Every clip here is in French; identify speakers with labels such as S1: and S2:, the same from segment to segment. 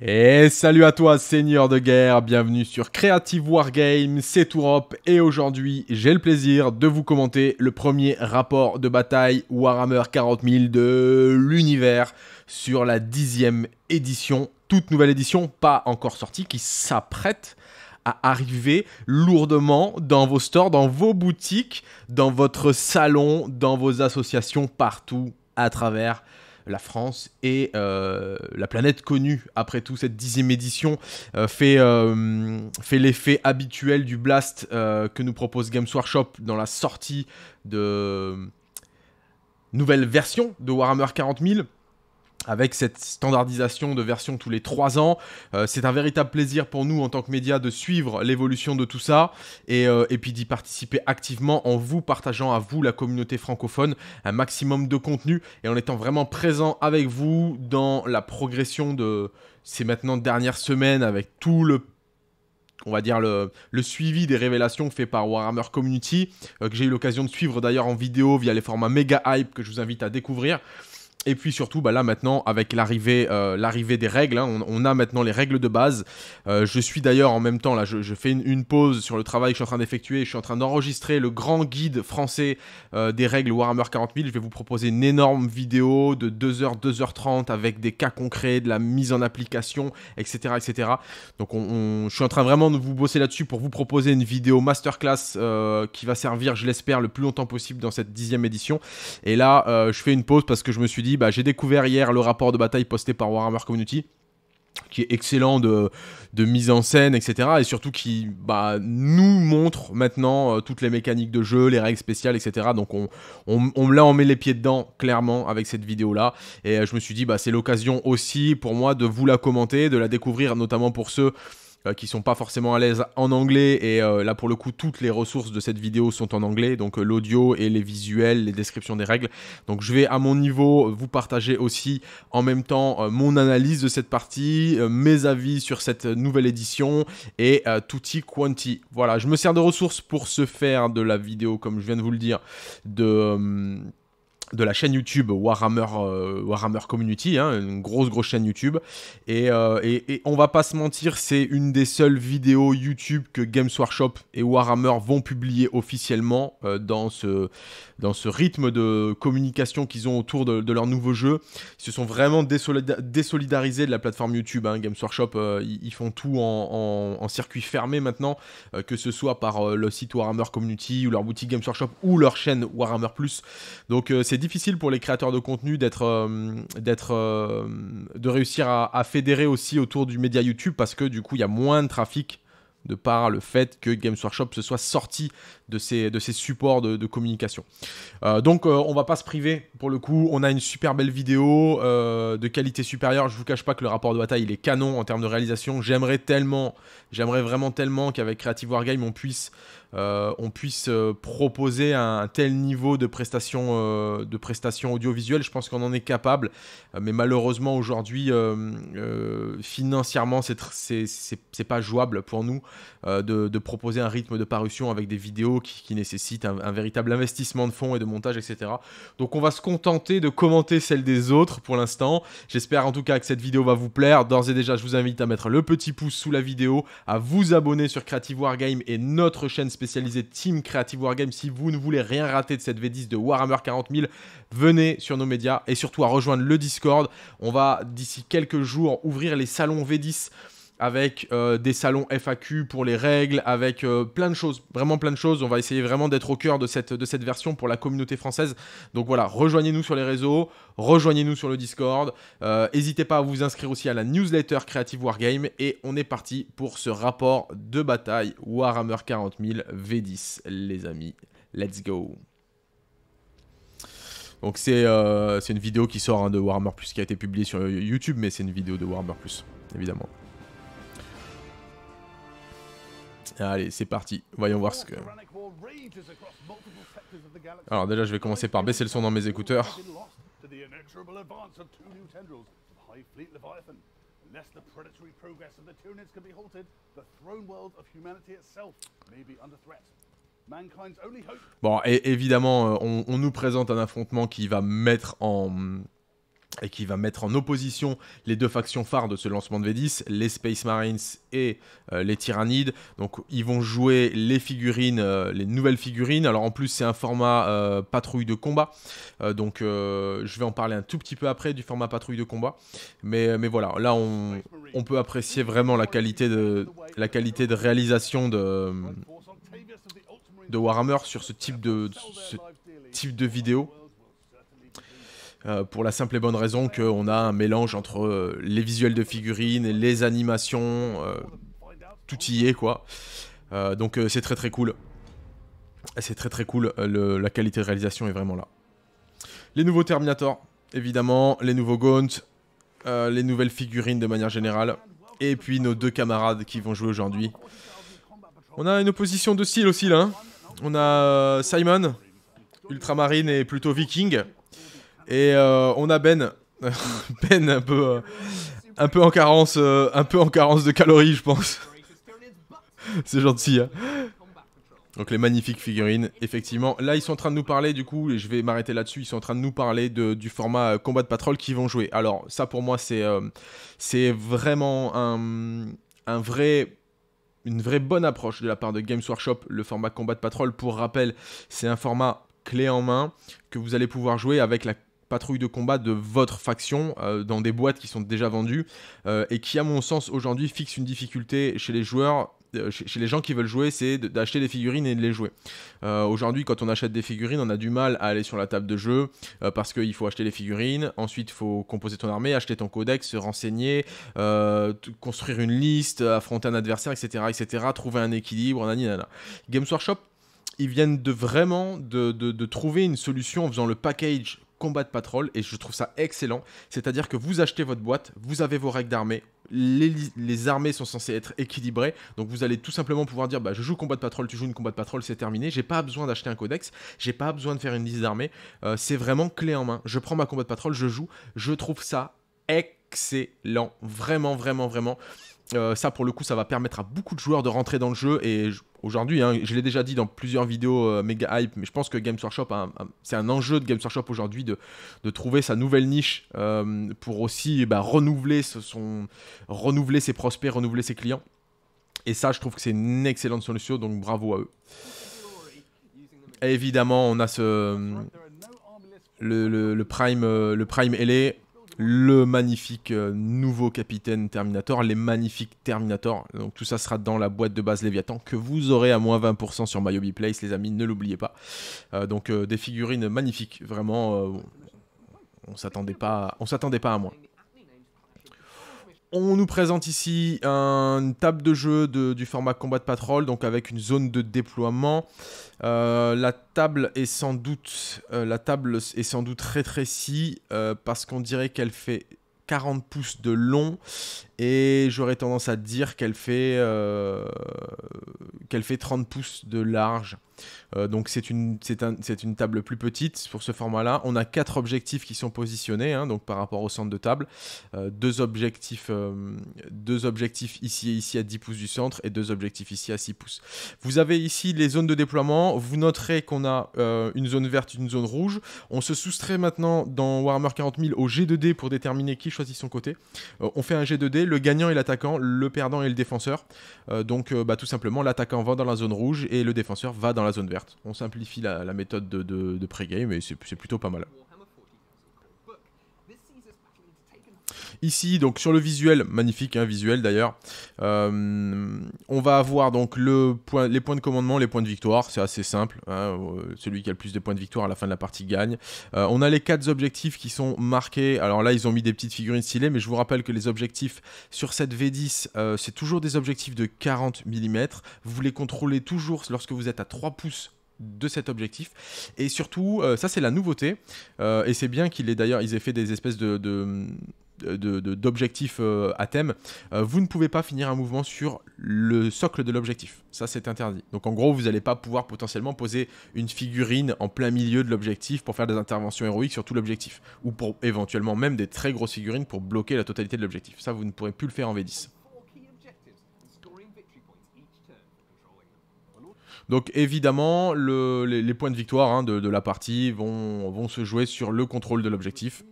S1: Et salut à toi seigneur de guerre, bienvenue sur Creative Wargame, c'est Tourop et aujourd'hui j'ai le plaisir de vous commenter le premier rapport de bataille Warhammer 40 000 de l'univers sur la dixième édition, toute nouvelle édition, pas encore sortie, qui s'apprête à arriver lourdement dans vos stores, dans vos boutiques, dans votre salon, dans vos associations, partout à travers la France et euh, la planète connue après tout cette dixième édition euh, fait, euh, fait l'effet habituel du blast que nous propose Games Workshop dans la sortie de nouvelle version de Warhammer 40 000 avec cette standardisation de version tous les 3 ans. Euh, c'est un véritable plaisir pour nous en tant que médias de suivre l'évolution de tout ça euh, et, puis d'y participer activement en vous partageant à vous, la communauté francophone, un maximum de contenu et en étant vraiment présent avec vous dans la progression de ces maintenant dernières semaines avec tout le on va dire le, suivi des révélations fait par Warhammer Community, euh, que j'ai eu l'occasion de suivre d'ailleurs en vidéo via les formats Mega hype que je vous invite à découvrir. Et puis surtout, bah là maintenant, avec l'arrivée, euh, l'arrivée des règles, hein, on, a maintenant les règles de base. Euh, je suis d'ailleurs en même temps, là, je, fais une, pause sur le travail que je suis en train d'effectuer. Je suis en train d'enregistrer le grand guide français euh, des règles Warhammer 40 000. Je vais vous proposer une énorme vidéo de 2h, 2h30 avec des cas concrets, de la mise en application, etc. etc. Donc je suis en train vraiment de vous bosser là-dessus pour vous proposer une vidéo masterclass qui va servir, je l'espère, le plus longtemps possible dans cette dixième édition. Et là, je fais une pause parce que je me suis dit, bah, j'ai découvert hier le rapport de bataille posté par Warhammer Community qui est excellent de, mise en scène, etc. Et surtout qui bah, nous montre maintenant euh, toutes les mécaniques de jeu, les règles spéciales, etc. Donc on, on, on là, on met les pieds dedans, clairement, avec cette vidéo-là. Et euh, je me suis dit, bah, c'est l'occasion aussi pour moi de vous la commenter, de la découvrir, notamment pour ceux qui euh, qui sont pas forcément à l'aise en anglais. Et euh, là, pour le coup, toutes les ressources de cette vidéo sont en anglais, donc euh, l'audio et les visuels, les descriptions des règles. Donc je vais à mon niveau vous partager aussi en même temps mon analyse de cette partie, mes avis sur cette nouvelle édition et tutti quanti. Voilà, je me sers de ressources pour se faire de la vidéo, comme je viens de vous le dire, de de la chaîne YouTube Warhammer, euh, Warhammer Community, hein, une grosse grosse chaîne YouTube. Euh, et, et, on va pas se mentir, c'est une des seules vidéos YouTube que Games Workshop et Warhammer vont publier officiellement euh, dans, ce, dans ce rythme de communication qu'ils ont autour de, leur nouveau jeu. Ils se sont vraiment désolidarisés de la plateforme YouTube. Hein. Games Workshop, ils, font tout en, en circuit fermé maintenant, que ce soit par le site Warhammer Community ou leur boutique Games Workshop ou leur chaîne Warhammer Plus. Donc c'est difficile pour les créateurs de contenu d'être, euh, d'être, euh, de réussir à, fédérer aussi autour du média YouTube parce que du coup, il y a moins de trafic de par le fait que Games Workshop se soit sorti de ses, de ses supports de, communication. Euh, donc on va pas se priver pour le coup, on a une super belle vidéo de qualité supérieure, je vous cache pas que le rapport de bataille il est canon en termes de réalisation, j'aimerais tellement, j'aimerais vraiment tellement qu'avec Creative Wargame on puisse euh, on puisse euh, proposer un tel niveau de prestations, euh, de prestation audiovisuelles. Je pense qu'on en est capable, mais malheureusement aujourd'hui, financièrement, c'est pas jouable pour nous de, proposer un rythme de parution avec des vidéos qui, nécessitent un, véritable investissement de fonds et de montage, etc. Donc on va se contenter de commenter celle des autres pour l'instant. J'espère en tout cas que cette vidéo va vous plaire. D'ores et déjà, je vous invite à mettre le petit pouce sous la vidéo, à vous abonner sur Creative Wargame et notre chaîne spécialisé Team Creative Wargame. Si vous ne voulez rien rater de cette V10 de Warhammer 40 000, venez sur nos médias et surtout à rejoindre le Discord. On va d'ici quelques jours ouvrir les salons V10 avec euh, des salons FAQ pour les règles, avec euh, plein de choses, vraiment plein de choses. On va essayer vraiment d'être au cœur de cette, de cette version pour la communauté française. Donc voilà, rejoignez-nous sur les réseaux, rejoignez-nous sur le Discord. Euh, n'hésitez pas à vous inscrire aussi à la newsletter Creative Wargame. Et on est parti pour ce rapport de bataille Warhammer 40 000 V10, les amis. Let's go! Donc c'est une vidéo qui sort hein, de Warhammer Plus qui a été publiée sur YouTube, mais c'est une vidéo de Warhammer Plus, évidemment. Allez, c'est parti. Voyons voir ce que... Alors déjà, je vais commencer par baisser le son dans mes écouteurs. Bon, et évidemment, euh, on, on nous présente un affrontement qui va mettre en et qui va mettre en opposition les deux factions phares de ce lancement de V10, les Space Marines et euh, les Tyrannides. Donc ils vont jouer les figurines, euh, les nouvelles figurines. Alors en plus c'est un format euh, patrouille de combat. donc je vais en parler un tout petit peu après du format patrouille de combat. Mais, mais voilà, là on, peut apprécier vraiment la qualité de, la qualité de réalisation de, de Warhammer sur ce type de, ce type de vidéo. Euh, pour la simple et bonne raison qu'on a un mélange entre euh, les visuels de figurines, et les animations, euh, tout y est quoi. donc c'est très très cool. C'est très très cool, la qualité de réalisation est vraiment là. Les nouveaux Terminator, évidemment, les nouveaux Gaunt, les nouvelles figurines de manière générale, et puis nos deux camarades qui vont jouer aujourd'hui. On a une opposition de style aussi là. Hein. On a Simon, Ultramarine et plutôt Viking. Et euh, on a Ben. ben un peu, euh, un peu en carence, euh, un peu en carence de calories, je pense. C'est gentil. Hein Donc les magnifiques figurines, effectivement. Là, ils sont en train de nous parler, du coup, et je vais m'arrêter là-dessus, ils sont en train de nous parler du format combat de patrol qu'ils vont jouer. Alors, ça pour moi, c'est c'est vraiment un, un vrai une vraie bonne approche de la part de Games Workshop, le format combat de patrol. Pour rappel, c'est un format clé en main que vous allez pouvoir jouer avec la patrouille de combat de votre faction euh, dans des boîtes qui sont déjà vendues euh, et qui, à mon sens, aujourd'hui fixe une difficulté chez les joueurs. Euh, chez, les gens qui veulent jouer, c'est d'acheter des figurines et de les jouer. Aujourd'hui, quand on achète des figurines, on a du mal à aller sur la table de jeu parce qu'il faut acheter les figurines, ensuite il faut composer ton armée, acheter ton codex, se renseigner, construire une liste, affronter un adversaire, etc., etc., trouver un équilibre, ni Games Workshop ils viennent de vraiment de, de, trouver une solution en faisant le package combat de patrol et je trouve ça excellent. C'est-à-dire que vous achetez votre boîte, vous avez vos règles d'armée, les, armées sont censées être équilibrées, donc vous allez tout simplement pouvoir dire bah, je joue combat de patrol, tu joues une combat de patrol, c'est terminé, j'ai pas besoin d'acheter un codex, j'ai pas besoin de faire une liste d'armées, euh, c'est vraiment clé en main. Je prends ma combat de patrol, je joue, je trouve ça excellent, vraiment, vraiment, vraiment. Euh, ça, pour le coup, ça va permettre à beaucoup de joueurs de rentrer dans le jeu. Et aujourd'hui, hein, je l'ai déjà dit dans plusieurs vidéos euh, méga hype, mais je pense que Games Workshop, c'est un enjeu de Games Workshop aujourd'hui de, trouver sa nouvelle niche euh, pour aussi bah, renouveler, son, renouveler ses prospects, renouveler ses clients. Et ça, je trouve que c'est une excellente solution, donc bravo à eux. évidemment, on a ce. Le, prime, le prime LA le magnifique euh, nouveau capitaine Terminator, les magnifiques Terminator. Donc tout ça sera dans la boîte de base Léviathan que vous aurez à moins 20% sur MyObi Place, les amis, ne l'oubliez pas. Euh, donc euh, des figurines magnifiques, vraiment. on s'attendait pas, on s'attendait pas à moins. On nous présente ici une table de jeu du format combat de patrol, donc avec une zone de déploiement. Euh, la table est sans doute, euh, la table est sans doute rétrécie euh, parce qu'on dirait qu'elle fait 40 pouces de long et j'aurais tendance à dire qu'elle fait, euh, qu'elle fait 30 pouces de large. Euh, donc c'est une, une table plus petite pour ce format-là. On a quatre objectifs qui sont positionnés hein, donc par rapport au centre de table. Euh, deux, objectifs, deux objectifs ici et ici à 10 pouces du centre et deux objectifs ici à 6 pouces. Vous avez ici les zones de déploiement. Vous noterez qu'on a une zone verte, une zone rouge. On se soustrait maintenant dans Warhammer 40 au G2D pour déterminer qui choisit son côté. on fait un G2D le gagnant et l'attaquant, le perdant et le défenseur. Euh, donc euh, bah, tout simplement, l'attaquant va dans la zone rouge et le défenseur va dans la zone verte. On simplifie la, méthode de, de pré-game et c'est plutôt pas mal. Ici, donc sur le visuel, magnifique hein, visuel d'ailleurs, euh, on va avoir donc les points de commandement, les points de victoire, c'est assez simple, hein, euh, celui qui a le plus de points de victoire à la fin de la partie gagne. Euh, on a les quatre objectifs qui sont marqués, alors là ils ont mis des petites figurines stylées, mais je vous rappelle que les objectifs sur cette V10, c'est toujours des objectifs de 40 mm, vous les contrôlez toujours lorsque vous êtes à 3 pouces de cet objectif. Et surtout, ça c'est la nouveauté, et c'est bien qu'ils aient d'ailleurs ils aient fait des espèces de d'objectifs euh, à thème, euh, vous ne pouvez pas finir un mouvement sur le socle de l'objectif. Ça, c'est interdit. Donc en gros, vous n'allez pas pouvoir potentiellement poser une figurine en plein milieu de l'objectif pour faire des interventions héroïques sur tout l'objectif, ou pour éventuellement même des très grosses figurines pour bloquer la totalité de l'objectif. Ça, vous ne pourrez plus le faire en V10. Donc évidemment, les, points de victoire hein, de, la partie vont se jouer sur le contrôle de l'objectif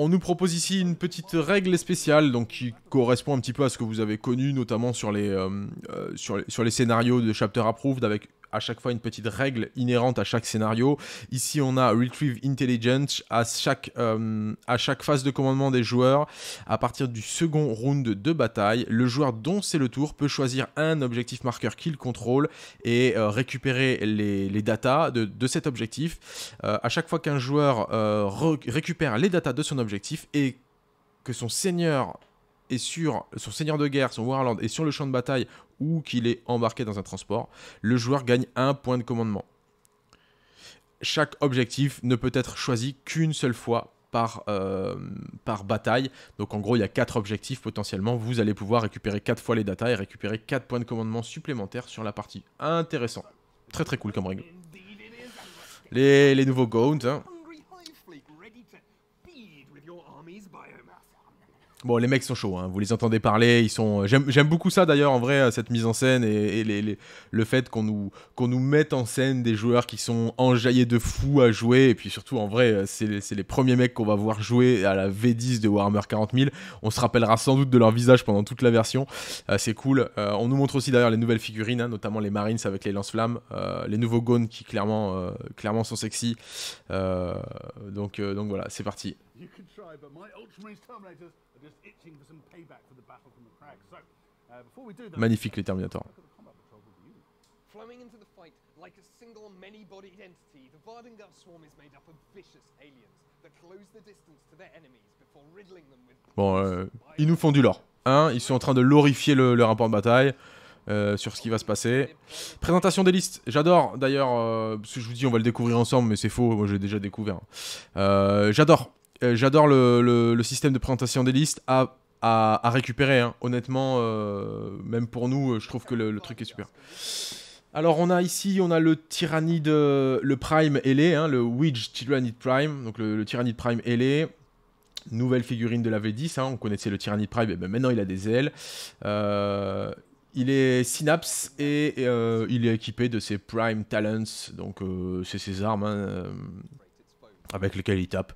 S1: on nous propose ici une petite règle spéciale, donc qui correspond un petit peu à ce que vous avez connu, notamment sur les, euh, euh, sur, sur, les scénarios de Chapter Approved, avec à chaque fois une petite règle inhérente à chaque scénario. Ici, on a Retrieve Intelligence à chaque, euh, à chaque phase de commandement des joueurs. À partir du second round de bataille, le joueur dont c'est le tour peut choisir un objectif marqueur qu'il contrôle et euh, récupérer les, datas de, cet objectif. Euh, à chaque fois qu'un joueur récupère les datas de son objectif et que son seigneur et sur son seigneur de guerre, son warland et sur le champ de bataille ou qu'il est embarqué dans un transport, le joueur gagne un point de commandement. Chaque objectif ne peut être choisi qu'une seule fois par, euh, par bataille. Donc en gros, il y a quatre objectifs potentiellement. Vous allez pouvoir récupérer quatre fois les data et récupérer quatre points de commandement supplémentaires sur la partie. Intéressant. Très très cool comme règle. Les, les nouveaux Gaunt. Hein. Bon, les mecs sont chauds, hein. vous les entendez parler, ils sont. Euh, j'aime beaucoup ça d'ailleurs en vrai, euh, cette mise en scène et, les, le fait qu'on nous, qu'on nous mette en scène des joueurs qui sont enjaillés de fou à jouer. Et puis surtout, en vrai, euh, c'est les premiers mecs qu'on va voir jouer à la V10 de Warhammer 40000. On se rappellera sans doute de leur visage pendant toute la version. c'est cool. on nous montre aussi d'ailleurs les nouvelles figurines, hein, notamment les Marines avec les lance-flammes, les nouveaux Gones qui clairement, clairement sont sexy. donc, donc voilà, c'est parti. You could try,
S2: but my Ultramarines Terminators are just itching for some payback for the battle from the crag. So, uh, before we do
S1: that, Magnifique les Terminators.
S3: Flowing into the fight like a single many-bodied entity,
S4: the Vardengar swarm is made up of vicious aliens that close the distance to their enemies
S1: before riddling them with... Bon, euh, ils nous font du lore. Hein, ils sont en train de glorifier le, le rapport de bataille. Euh, sur ce qui va se passer. Présentation des listes, j'adore d'ailleurs, euh, que je vous dis on va le découvrir ensemble, mais c'est faux, moi j'ai déjà découvert. Euh, j'adore euh, j'adore le, système de présentation des listes à, récupérer. Hein. Honnêtement, euh, même pour nous, euh, je trouve que le, truc est super. Alors on a ici, on a le Tyrannide, le Prime ailé, hein, le Widge Tyrannid Prime, donc le, Tyrannide Prime ailé. Nouvelle figurine de la V10, hein, on connaissait le Tyrannide Prime, et ben maintenant il a des ailes. il est Synapse et, il est équipé de ses Prime Talents, donc c'est ses armes avec lesquelles il tape.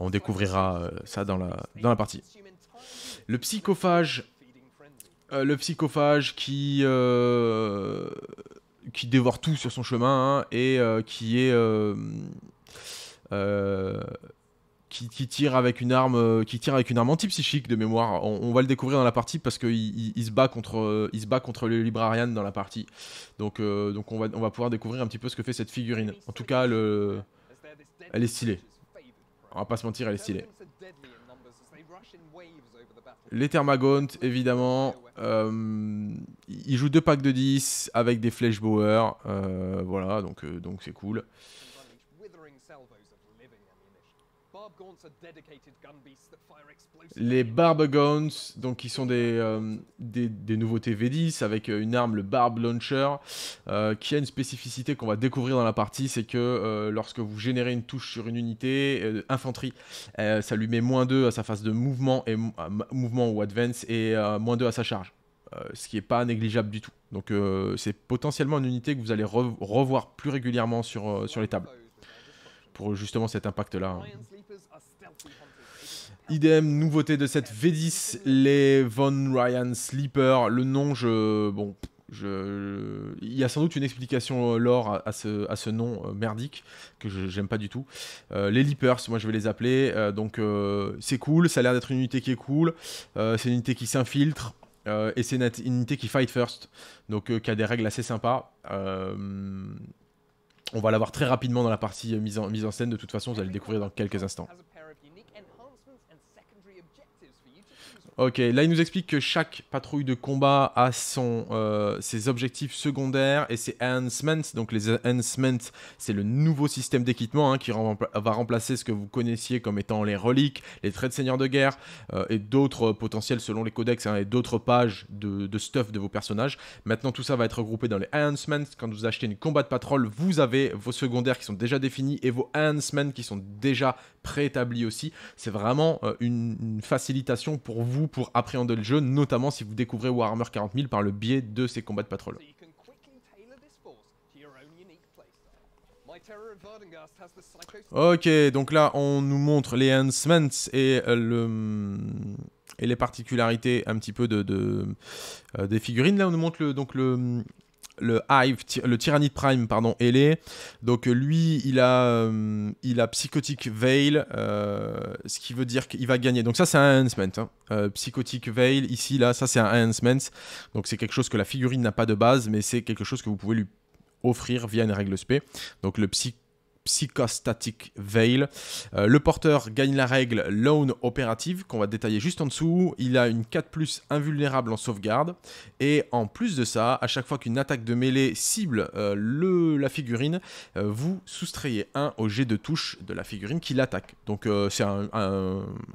S1: On découvrira euh, ça dans la, dans la partie. Le psychophage. Euh, le psychophage qui, euh, qui dévore tout sur son chemin hein, et qui est. Qui, tire avec une arme qui tire avec une arme antipsychique de mémoire on, va le découvrir dans la partie parce qu'il il, se bat contre il se bat contre le librarian dans la partie donc donc on va on va pouvoir découvrir un petit peu ce que fait cette figurine en tout cas elle est stylée on va pas se mentir, elle est stylée. Les Thermagaunt, évidemment. Euh, il joue deux packs de 10 avec des flèches Euh, voilà, donc euh, donc c'est cool. Les Barbagons, donc qui sont des, euh, des, nouveautés V10 avec euh, une arme, le Barb Launcher, euh, qui a une spécificité qu'on va découvrir dans la partie, c'est que lorsque vous générez une touche sur une unité, infanterie, ça lui met moins 2 à sa phase de mouvement, et, mouvement ou advance et moins 2 à sa charge. ce qui n'est pas négligeable du tout. Donc c'est potentiellement une unité que vous allez revoir plus régulièrement sur, sur les tables. Pour justement cet impact-là. Hein idem nouveauté de cette V10, les Von Ryan Sleeper. Le nom, je. Bon. Je... Il y a sans doute une explication euh, lore à ce, à ce nom euh, merdique que j'aime pas du tout. Euh, les Leapers, moi je vais les appeler. donc c'est cool, ça a l'air d'être une unité qui est cool. c'est une unité qui s'infiltre. et c'est une unité qui fight first. Donc qui a des règles assez sympas. on va l'avoir très rapidement dans la partie mise en, mise en scène. De toute façon, vous allez le découvrir dans quelques instants. Ok, là il nous explique que chaque patrouille de combat a son, euh, ses objectifs secondaires et ses enhancements. Donc les enhancements, c'est le nouveau système d'équipement hein, qui va remplacer ce que vous connaissiez comme étant les reliques, les traits de seigneur de guerre euh, et d'autres potentiels selon les codex hein, et d'autres pages de, stuff de vos personnages. Maintenant tout ça va être regroupé dans les enhancements. Quand vous achetez une combat de patrol, vous avez vos secondaires qui sont déjà définis et vos enhancements qui sont déjà préétablis aussi. C'est vraiment euh, une facilitation pour vous pour appréhender le jeu, notamment si vous découvrez Warhammer 40 000 par le biais de ces combats de patrouille. Ok, donc là on nous montre les enhancements et, euh, le, et les particularités un petit peu de, euh, des figurines. Là on nous montre donc le, le Hive, le Tyranny Prime, pardon, ailé. Donc euh, lui, il a, euh, il a Psychotic Veil, euh, ce qui veut dire qu'il va gagner. Donc ça, c'est un enhancement. Hein. Psychotic Veil, ici, là, ça, c'est un enhancement. Donc c'est quelque chose que la figurine n'a pas de base, mais c'est quelque chose que vous pouvez lui offrir via une règle SP, Donc le Psychotic Psychostatic Veil. Euh, le porteur gagne la règle Loan opérative, qu'on va détailler juste en dessous. Il a une 4 invulnérable en sauvegarde. Et en plus de ça, à chaque fois qu'une attaque de mêlée cible euh, le, la figurine, euh, vous soustrayez un au jet de touche de la figurine qui l'attaque. Donc c'est un,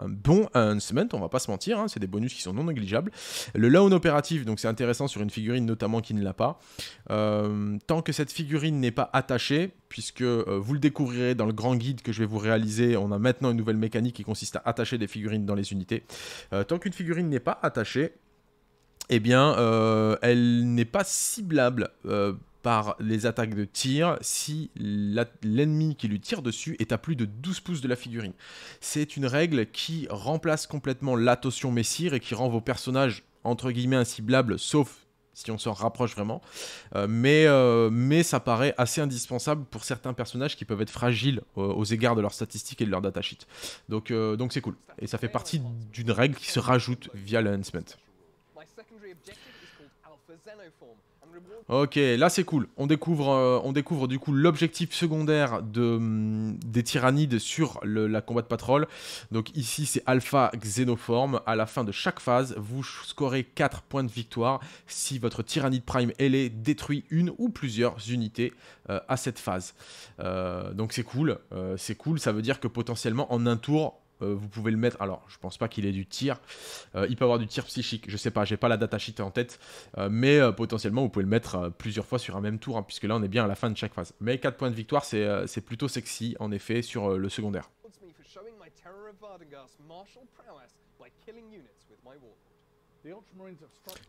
S1: bon on va pas se mentir. Hein, c'est des bonus qui sont non négligeables. Le Loan opérative, donc c'est intéressant sur une figurine notamment qui ne l'a pas. tant que cette figurine n'est pas attachée, puisque euh, vous le découvrirez dans le grand guide que je vais vous réaliser. On a maintenant une nouvelle mécanique qui consiste à attacher des figurines dans les unités. Euh, tant qu'une figurine n'est pas attachée, eh bien, euh, elle n'est pas ciblable par les attaques de tir si l'ennemi qui lui tire dessus est à plus de 12 pouces de la figurine. C'est une règle qui remplace complètement l'attention messire et qui rend vos personnages entre guillemets inciblables, sauf si on s'en rapproche vraiment. Euh, mais, euh, mais ça paraît assez indispensable pour certains personnages qui peuvent être fragiles euh, aux égards de leurs statistiques et de leur datasheet. Donc donc c'est cool. Et ça fait partie d'une règle qui se rajoute via l'enhancement. Ok, là c'est cool. On découvre, euh, on découvre du coup l'objectif secondaire de, hum, des tyrannides sur le, la combat de patrouille, Donc ici c'est Alpha Xénoforme. À la fin de chaque phase, vous scorez 4 points de victoire si votre tyrannide prime est détruit une ou plusieurs unités euh, à cette phase. Euh, donc c'est cool, c'est cool. Ça veut dire que potentiellement en un tour, euh, vous pouvez le mettre. Alors, je pense pas qu'il ait du tir. Euh, il peut avoir du tir psychique. Je sais pas, j'ai pas la datasheet en tête. Euh, mais potentiellement, vous pouvez le mettre plusieurs fois sur un même tour, hein, puisque là, on est bien à la fin de chaque phase. Mais 4 points de victoire, c'est plutôt sexy, en effet, sur le secondaire.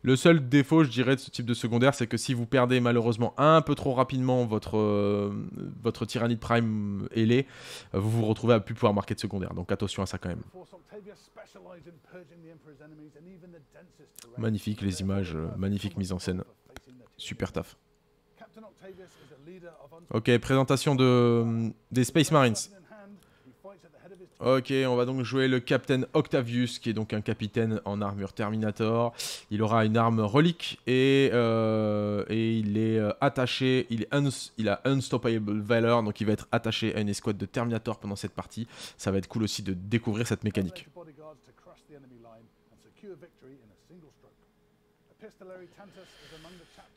S1: Le seul défaut, je dirais, de ce type de secondaire, c'est que si vous perdez malheureusement un peu trop rapidement votre, euh, votre Tyranny Prime ailé, vous vous retrouvez à plus pouvoir marquer de secondaire. Donc attention à ça quand même. Magnifique les images, euh, magnifique mise en scène. Super taf. Ok, présentation de, des Space Marines. Ok, on va donc jouer le Captain Octavius, qui est donc un capitaine en armure Terminator. Il aura une arme relique et, euh, il est euh, attaché, il, est il a Unstoppable Valor, donc il va être attaché à une escouade de Terminator pendant cette partie. Ça va être cool aussi de découvrir cette mécanique.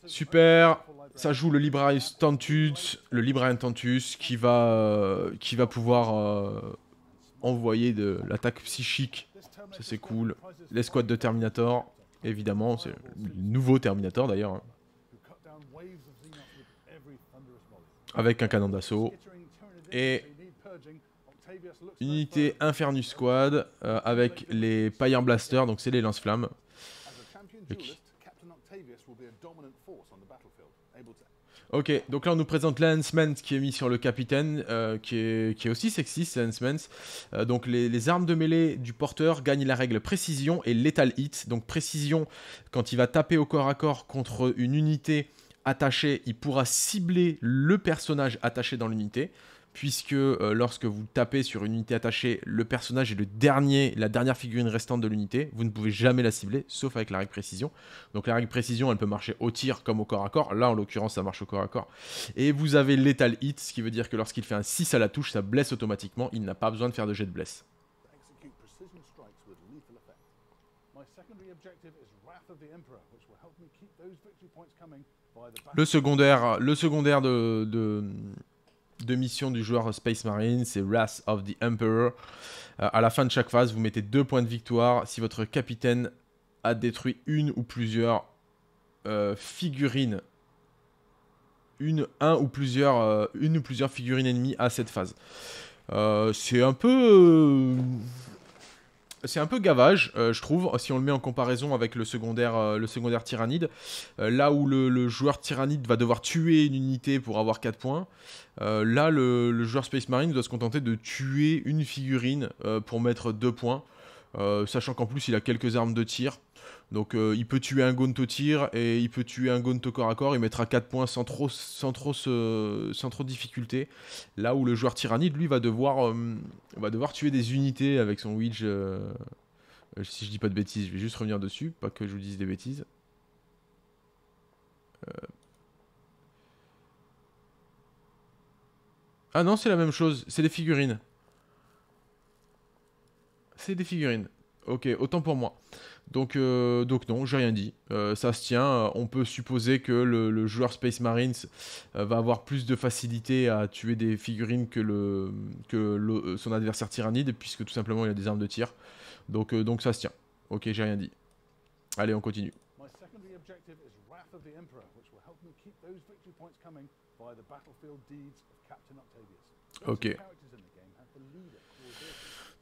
S1: Super, ça joue le Librarius Tantus, le Tantus qui va, euh, qui va pouvoir envoyer de l'attaque psychique. Ça c'est cool. L'escouade de Terminator, évidemment, c'est le nouveau Terminator d'ailleurs. Hein. Avec un canon d'assaut. Et unité Infernus Squad euh, avec les Pyre Blasters, donc c'est les lance-flammes. Ok, donc là on nous présente Lance qui est mis sur le capitaine, euh, qui, est, aussi sexy, Lance euh, donc les, les, armes de mêlée du porteur gagnent la règle précision et lethal hit. Donc précision, quand il va taper au corps à corps contre une unité attachée, il pourra cibler le personnage attaché dans l'unité puisque euh, lorsque vous tapez sur une unité attachée, le personnage est le dernier, la dernière figurine restante de l'unité. Vous ne pouvez jamais la cibler, sauf avec la règle précision. Donc la règle précision, elle peut marcher au tir comme au corps à corps. Là, en l'occurrence, ça marche au corps à corps. Et vous avez l'étal hit, ce qui veut dire que lorsqu'il fait un 6 à la touche, ça blesse automatiquement. Il n'a pas besoin de faire de jet de blesse. Le secondaire, le secondaire de, deux missions du joueur Space Marine, c'est Wrath of the Emperor. Euh, à la fin de chaque phase, vous mettez deux points de victoire si votre capitaine a détruit une ou plusieurs euh, figurines. Une, un ou plusieurs, euh, une ou plusieurs figurines ennemies à cette phase. c'est un peu c'est un peu gavage, euh, je trouve, si on le met en comparaison avec le secondaire, euh, le secondaire tyrannide. Euh, là où le, joueur tyrannide va devoir tuer une unité pour avoir 4 points, là le, le, joueur Space Marine doit se contenter de tuer une figurine pour mettre 2 points. sachant qu'en plus il a quelques armes de tir, donc euh, il peut tuer un gaunt au tir et il peut tuer un gaunt au corps à corps, il mettra 4 points sans trop, sans trop, sans trop de difficulté. Là où le joueur tyrannide, lui, va devoir, euh, va devoir tuer des unités avec son Widge. Euh, si je dis pas de bêtises, je vais juste revenir dessus, pas que je vous dise des bêtises. Ah non, c'est la même chose, c'est des figurines. C'est des figurines. Ok, autant pour moi. Donc, euh, donc non, j'ai rien dit. Euh, ça se tient. Euh, on peut supposer que le, joueur Space Marines va avoir plus de facilité à tuer des figurines que, le, que son adversaire tyrannide, puisque tout simplement il a des armes de tir. Donc, donc ça se tient. Ok, j'ai rien dit. Allez, on continue. Ok.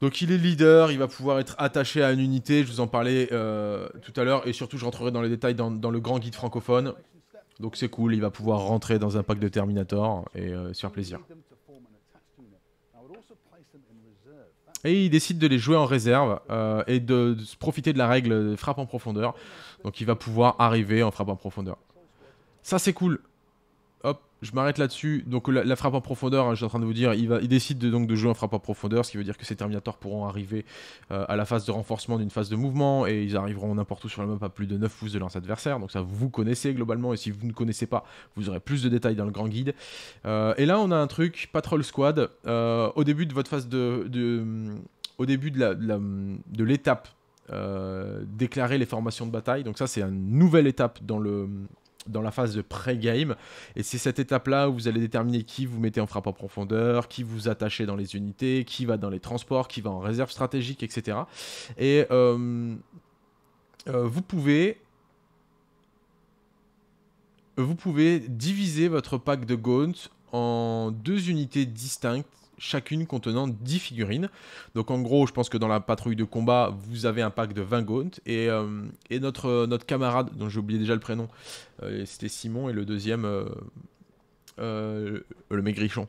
S1: Donc il est leader, il va pouvoir être attaché à une unité, je vous en parlais euh, tout à l'heure, et surtout je rentrerai dans les détails dans, le grand guide francophone. Donc c'est cool, il va pouvoir rentrer dans un pack de Terminator et euh, sur plaisir. Et il décide de les jouer en réserve euh, et de, profiter de la règle frappe en profondeur. Donc il va pouvoir arriver en frappe en profondeur. Ça c'est cool hop, je m'arrête là-dessus. Donc la, frappe en profondeur, hein, je suis en train de vous dire, il, décide de, donc de jouer en frappe en profondeur, ce qui veut dire que ces Terminators pourront arriver euh, à la phase de renforcement d'une phase de mouvement et ils arriveront n'importe où sur la map à plus de 9 pouces de lance adversaire. Donc ça, vous connaissez globalement et si vous ne connaissez pas, vous aurez plus de détails dans le grand guide. Euh, et là, on a un truc, Patrol Squad. Euh, au début de votre phase de au début de l'étape, déclarer les formations de bataille. Donc ça, c'est une nouvelle étape dans le dans la phase de pré-game. Et c'est cette étape-là où vous allez déterminer qui vous mettez en frappe en profondeur, qui vous attachez dans les unités, qui va dans les transports, qui va en réserve stratégique, etc. Et euh, euh, vous pouvez... Vous pouvez diviser votre pack de Gaunt en deux unités distinctes chacune contenant 10 figurines. Donc en gros, je pense que dans la patrouille de combat, vous avez un pack de 20 gaunt. Et, euh, et notre, euh, notre camarade, dont j'ai oublié déjà le prénom, euh, c'était Simon, et le deuxième... le maigrichon.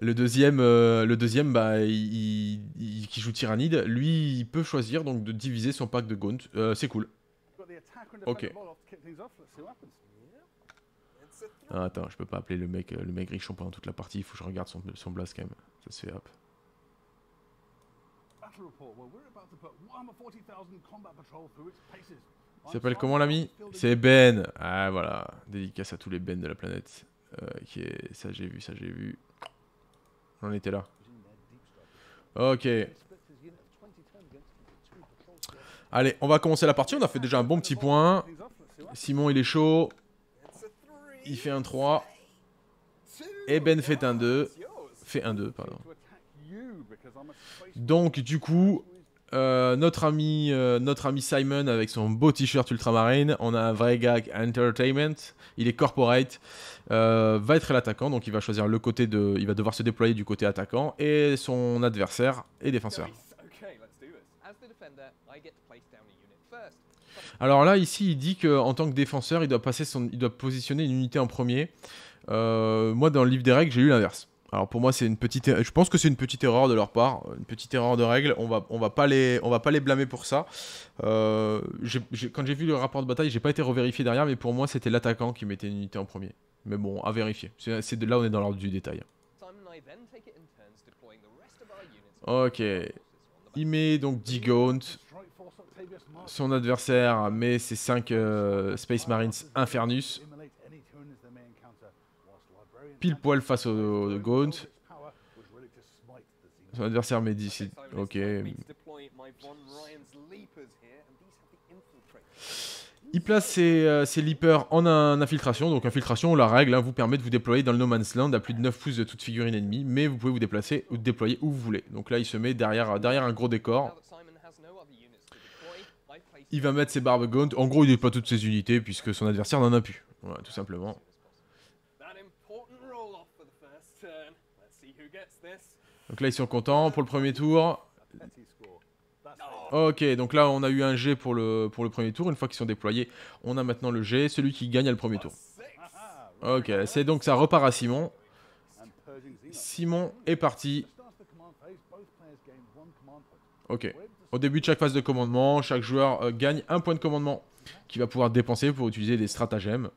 S1: Le deuxième, le deuxième bah, il, il, qui joue Tyrannide, lui, il peut choisir donc de diviser son pack de Gaunt. c'est cool. Ok. Ah, attends, je peux pas appeler le mec, euh, le mec Richon pendant toute la partie. Il faut que je regarde son, son blast quand même. Ça se fait hop. Il s'appelle comment l'ami C'est Ben. Ah voilà, dédicace à tous les Ben de la planète. Euh, qui est... Ça j'ai vu, ça j'ai vu. On était là. Ok. Allez, on va commencer la partie. On a fait déjà un bon petit point. Simon, il est chaud. Il fait un 3. Et Ben fait un 2. Fait un 2, pardon. Donc, du coup, euh, notre, ami, euh, notre ami Simon avec son beau t-shirt ultramarine, on a un vrai gag entertainment, il est corporate, euh, va être l'attaquant, donc il va choisir le côté de, il va devoir se déployer du côté attaquant et son adversaire est défenseur. Alors là, ici, il dit qu'en tant que défenseur, il doit, passer son... il doit positionner une unité en premier. Euh, moi, dans le livre des règles, j'ai lu l'inverse. Alors pour moi, c'est une petite. Er-, je pense que c'est une petite erreur de leur part, une petite erreur de règle. On va, on va pas les, on va pas les blâmer pour ça. Euh, quand j'ai vu le rapport de bataille, j'ai pas été revérifié derrière, mais pour moi, c'était l'attaquant qui mettait une unité en premier. Mais bon, à vérifier. C'est de là, on est dans l'ordre du détail. Ok. Il met donc gaunt son adversaire met ses 5 euh, Space Marines Infernus. Pile poil face au, Gaunt. Son adversaire met 10. Ok. Il place ses, euh, leapers en un, infiltration. Donc infiltration, la règle hein, vous permet de vous déployer dans le No Man's Land à plus de 9 pouces de toute figurine ennemie. Mais vous pouvez vous déplacer ou déployer où vous voulez. Donc là, il se met derrière un gros décor. Il va mettre ses barbes gaunt. En gros, il n'est pas toutes ses unités puisque son adversaire n'en a plus. Voilà, tout simplement. Donc là, ils sont contents pour le premier tour. Ok, donc là, on a eu un G pour le, pour le premier tour. Une fois qu'ils sont déployés, on a maintenant le G. Celui qui gagne le premier tour. Ok, c'est donc ça repart à Simon. Simon est parti. Ok. Au début de chaque phase de commandement, chaque joueur euh, gagne un point de commandement qu'il va pouvoir dépenser pour utiliser des stratagèmes.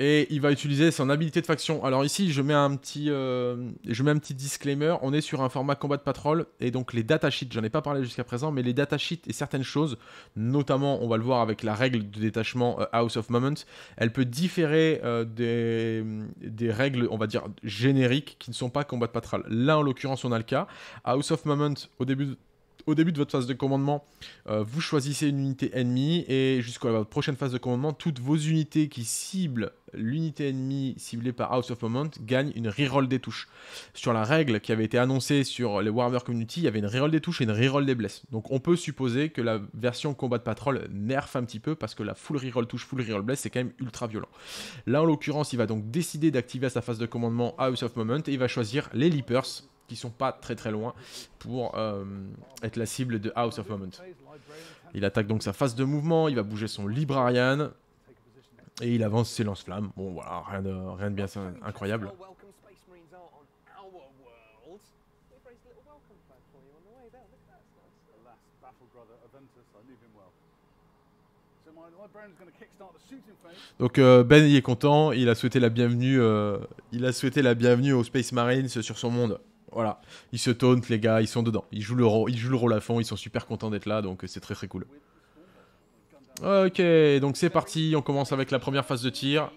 S1: Et il va utiliser son habilité de faction. Alors ici, je mets un petit, euh, je mets un petit disclaimer. On est sur un format combat de patrol. Et donc les datasheets, j'en ai pas parlé jusqu'à présent, mais les datasheets et certaines choses, notamment, on va le voir avec la règle de détachement euh, House of Moments, elle peut différer euh, des, règles, on va dire, génériques qui ne sont pas combat de patrol. Là, en l'occurrence, on a le cas. House of Moments, au début au début de votre phase de commandement, euh, vous choisissez une unité ennemie et jusqu'à votre prochaine phase de commandement, toutes vos unités qui ciblent l'unité ennemie ciblée par House of Moment gagnent une reroll des touches. Sur la règle qui avait été annoncée sur les Warhammer Community, il y avait une reroll des touches et une reroll des blesses. Donc on peut supposer que la version combat de patrol nerf un petit peu parce que la full reroll touche, full reroll bless, c'est quand même ultra violent. Là en l'occurrence, il va donc décider d'activer à sa phase de commandement House of Moment et il va choisir les Leapers qui sont pas très très loin pour euh, être la cible de House of Moment. Il attaque donc sa phase de mouvement, il va bouger son Librarian et il avance ses lance-flammes. Bon voilà, rien de, rien bien incroyable. Donc euh, Ben il est content, il a souhaité la bienvenue, euh, il a souhaité la bienvenue aux Space Marines sur son monde. Voilà, ils se tauntent les gars, ils sont dedans. Ils jouent le, rôle, ils jouent le rôle à fond, ils sont super contents d'être là, donc euh, c'est très très cool. Ok, donc c'est parti, on commence avec la première phase de tir.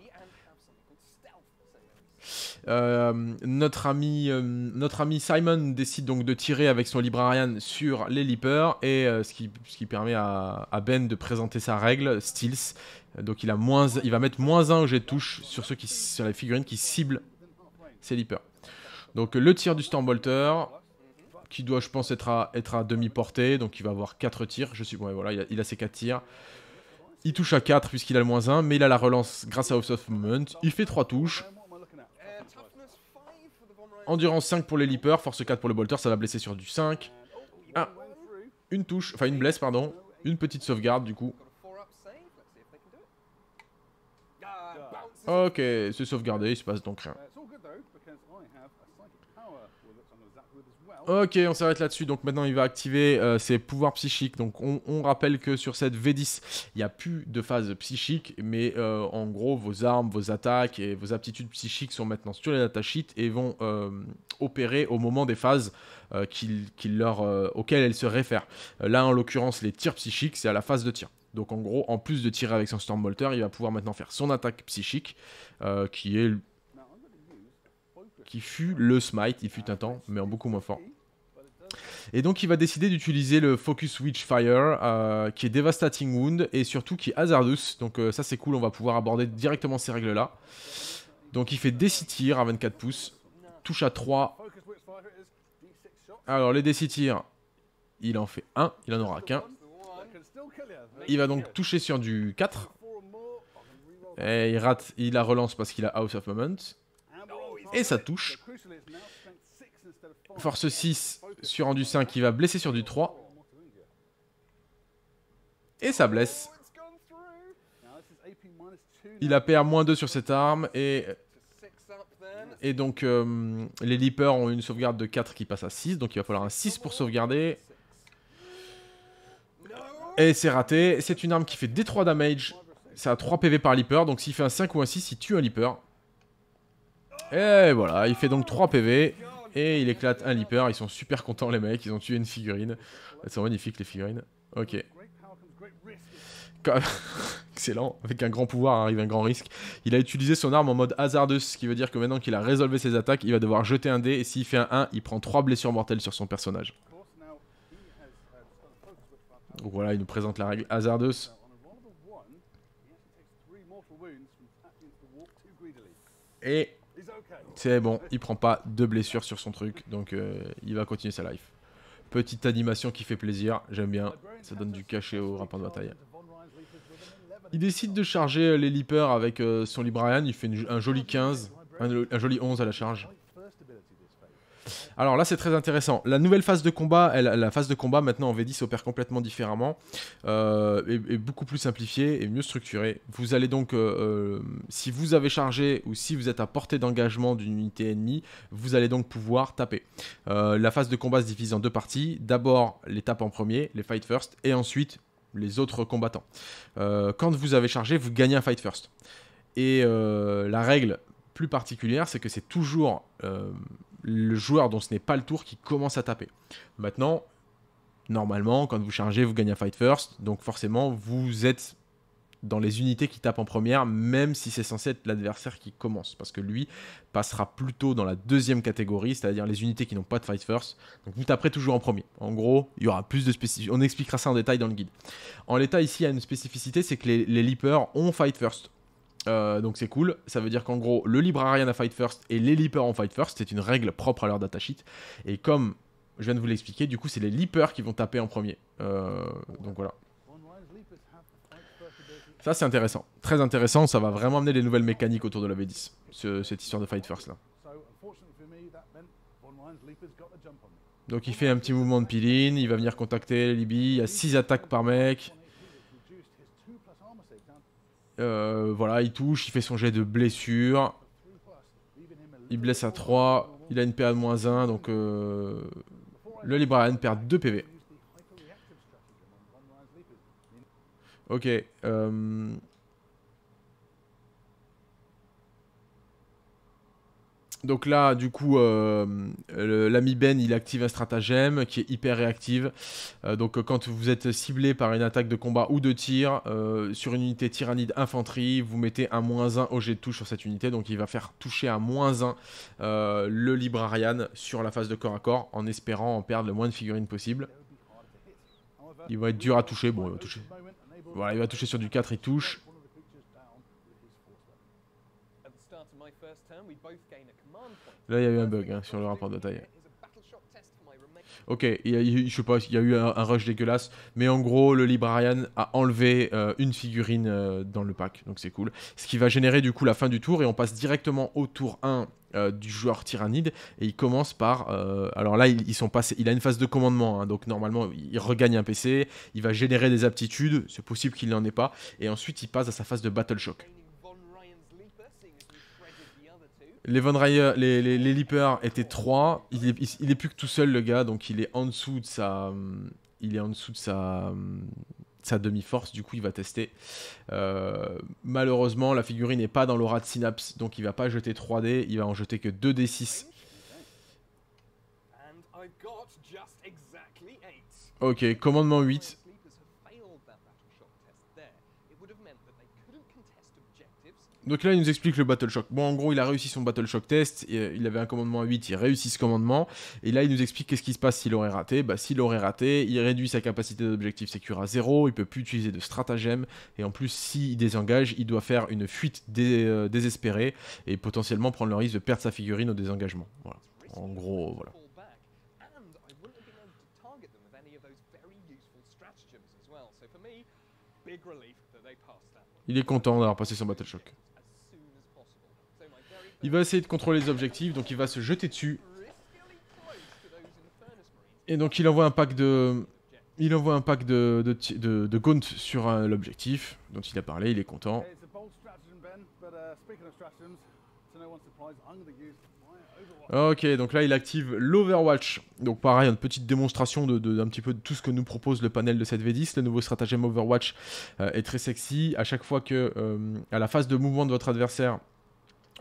S1: Euh, notre, ami, euh, notre ami Simon décide donc de tirer avec son Librarian sur les Leapers, et ce, qui, ce, qui, permet à, Ben de présenter sa règle, Stills. Donc il, a moins, il va mettre moins 1 au jet de touche sur, ceux qui, sur les figurines qui ciblent ces Leapers. Donc le tir du Stormbolter, qui doit, je pense, être à, demi-portée. Donc il va avoir 4 tirs. Je suis bon, voilà, il a, ses 4 tirs. Il touche à 4 puisqu'il a le moins 1, mais il a la relance grâce à soft Moment. Il fait 3 touches. Endurance 5 pour les Leapers, force 4 pour le Bolter, ça va blesser sur du 5. une touche, enfin une blesse, pardon. Une petite sauvegarde du coup. Ok, c'est sauvegardé, il se passe donc rien. Ok, on s'arrête là-dessus. Donc maintenant, il va activer euh, ses pouvoirs psychiques. Donc on, rappelle que sur cette V10, il n'y a plus de phase psychique, mais euh, en gros, vos armes, vos attaques et vos aptitudes psychiques sont maintenant sur les attachites et vont euh, opérer au moment des phases auxquelles elles se réfèrent. là, en l'occurrence, les tirs psychiques, c'est à la phase de tir. Donc en gros, en plus de tirer avec son Stormbolter, il va pouvoir maintenant faire son attaque psychique, qui est qui fut le Smite, il fut un temps, mais en beaucoup moins fort. Et donc il va décider d'utiliser le Focus Witch Fire, euh, qui est Devastating Wound, et surtout qui est Hazardous, donc euh, ça c'est cool, on va pouvoir aborder directement ces règles-là. Donc il fait D6 tirs à 24 pouces, touche à 3. Alors les D6 il en fait 1, il en aura qu'un. Il va donc toucher sur du 4. Et il rate, il la relance parce qu'il a House of Moment et ça touche. Force 6 sur rendu 5 qui va blesser sur du 3. Et ça blesse. Il a PR moins 2 sur cette arme et... Et donc euh, les Leapers ont une sauvegarde de 4 qui passe à 6, donc il va falloir un 6 pour sauvegarder. Et c'est raté. C'est une arme qui fait D3 damage. Ça a 3 PV par Leaper, donc s'il fait un 5 ou un 6, il tue un Leaper. Et voilà, il fait donc 3 PV. Et il éclate un Leaper. Ils sont super contents, les mecs. Ils ont tué une figurine. Elles sont magnifiques, les figurines. Ok. Excellent. Avec un grand pouvoir arrive un grand risque. Il a utilisé son arme en mode hasardeux, ce qui veut dire que maintenant qu'il a résolvé ses attaques, il va devoir jeter un dé. Et s'il fait un 1, il prend 3 blessures mortelles sur son personnage. voilà, il nous présente la règle hasardeuse. Et c'est bon, il prend pas de blessure sur son truc, donc euh, il va continuer sa life. Petite animation qui fait plaisir, j'aime bien, ça donne du cachet au rapport de bataille. Il décide de charger euh, les leapers avec euh, son Librian, il fait un joli 15, un joli 11 à la charge. Alors là, c'est très intéressant. La nouvelle phase de combat, la phase de combat maintenant en V10 opère complètement différemment, euh, Et est, beaucoup plus simplifiée et mieux structurée. Vous allez donc, euh, euh, si vous avez chargé ou si vous êtes à portée d'engagement d'une unité ennemie, vous allez donc pouvoir taper. la phase de combat se divise en deux parties. D'abord, les tapes en premier, les fight first, et ensuite les autres combattants. quand vous avez chargé, vous gagnez un fight first. Et la règle plus particulière, c'est que c'est toujours le joueur dont ce n'est pas le tour qui commence à taper. Maintenant, normalement, quand vous chargez, vous gagnez un fight first, donc forcément, vous êtes dans les unités qui tapent en première, même si c'est censé être l'adversaire qui commence, parce que lui passera plutôt dans la deuxième catégorie, c'est-à-dire les unités qui n'ont pas de fight first. Donc vous taperez toujours en premier. En gros, il y aura plus de spécificités, On expliquera ça en détail dans le guide. En l'état, ici, il y a une spécificité, c'est que les, les leapers ont fight first. Euh, donc c'est cool, ça veut dire qu'en gros le librarian a fight first et les leapers ont fight first, c'est une règle propre à leur datasheet. Et comme je viens de vous l'expliquer, du coup c'est les leapers qui vont taper en premier. Euh, donc voilà. Ça c'est intéressant, très intéressant, ça va vraiment amener des nouvelles mécaniques autour de la V10, cette histoire de fight first là. Donc il fait un petit mouvement de piline, il va venir contacter Libby, il y a 6 attaques par mec. Euh, voilà, il touche, il fait son jet de blessure. Il blesse à 3. Il a une PA de moins 1. Donc euh, le Librarian perd 2 PV. Ok. Euh, Donc là, du coup, euh, l'ami Ben, il active un stratagème qui est hyper réactif. Euh, donc euh, quand vous êtes ciblé par une attaque de combat ou de tir sur une unité tyrannide infanterie, vous mettez un moins 1 au jet de touche sur cette unité. Donc il va faire toucher à moins 1 le Librarian sur la phase de corps à corps en espérant en perdre le moins de figurines possible. Il va être dur à toucher. Bon, il va toucher. Voilà, il va toucher sur du 4, il touche. Là, il y a eu un bug hein, sur le rapport de taille. Ok, il y a, sais pas, il y a eu un, rush dégueulasse, mais en gros, le Librarian a enlevé euh, une figurine euh, dans le pack, donc c'est cool. Ce qui va générer du coup la fin du tour, et on passe directement au tour 1 euh, du joueur tyrannide, et il commence par... alors là, ils, sont passés, il a une phase de commandement, hein, donc normalement, il regagne un PC, il va générer des aptitudes, c'est possible qu'il n'en ait pas, et ensuite, il passe à sa phase de Battle Shock. Les les, Leapers étaient 3. Il est, il, est, plus que tout seul, le gars, donc il est en dessous de sa. Euh, il est en dessous de sa. Euh, sa demi-force, du coup il va tester. Euh, malheureusement, la figurine n'est pas dans l'aura de Synapse, donc il va pas jeter 3D, il va en jeter que 2D6. Ok, commandement 8. Donc là, il nous explique le Battle Shock. Bon, en gros, il a réussi son Battle Shock test. Euh, il avait un commandement à 8, il réussit ce commandement. Et là, il nous explique qu'est-ce qui se passe s'il aurait raté. Bah, s'il aurait raté, il réduit sa capacité d'objectif sécure à 0, il peut plus utiliser de stratagème. Et en plus, s'il désengage, il doit faire une fuite euh, désespérée et potentiellement prendre le risque de perdre sa figurine au désengagement. Voilà. En gros, euh, voilà. Il est content d'avoir passé son Battle Shock. Il va essayer de contrôler les objectifs, donc il va se jeter dessus. Et donc il envoie un pack de... Il envoie un pack de, de, de, Gaunt sur euh, l'objectif dont il a parlé, il est content. Ben, uh, ok, donc là il active l'Overwatch. Donc pareil, une petite démonstration d'un de, petit peu de tout ce que nous propose le panel de cette V10. Le nouveau stratagème Overwatch euh, est très sexy. À chaque fois que, euh, à la phase de mouvement de votre adversaire,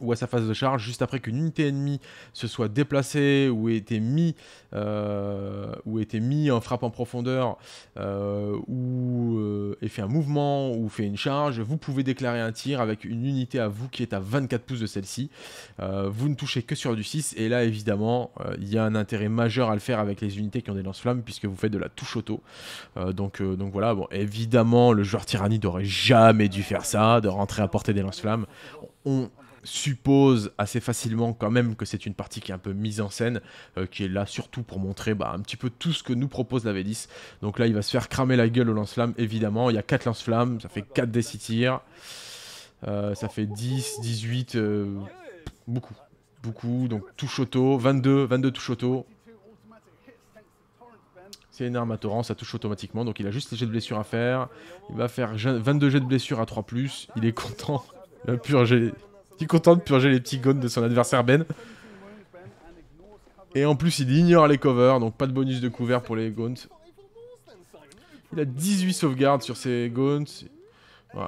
S1: ou à sa phase de charge, juste après qu'une unité ennemie se soit déplacée ou ait été mis, euh, ou été mis en frappe en profondeur, euh, ou euh, ait fait un mouvement, ou fait une charge, vous pouvez déclarer un tir avec une unité à vous qui est à 24 pouces de celle-ci. vous ne touchez que sur du 6, et là évidemment, il y a un intérêt majeur à le faire avec les unités qui ont des lance-flammes, puisque vous faites de la touche auto. donc, donc voilà, bon, évidemment, le joueur tyrannie n'aurait jamais dû faire ça, de rentrer à portée des lance-flammes. On, suppose assez facilement quand même que c'est une partie qui est un peu mise en scène, euh, qui est là surtout pour montrer bah, un petit peu tout ce que nous propose la V10. Donc là, il va se faire cramer la gueule au lance-flamme, évidemment. Il y a 4 lance-flammes, ça fait 4 des tirs. Euh, ça fait 10, 18, euh, beaucoup. Beaucoup, donc touche auto, 22, 22 touche auto. C'est énorme à torrent, ça touche automatiquement, donc il a juste les jets de blessure à faire. Il va faire 22 jets de blessure à 3+, il est content. Il purge. Il est content de purger les petits gones de son adversaire Ben. Et en plus, il ignore les covers, donc pas de bonus de couvert pour les Gaunt. Il a 18 sauvegardes sur ses Gaunt. Ouais.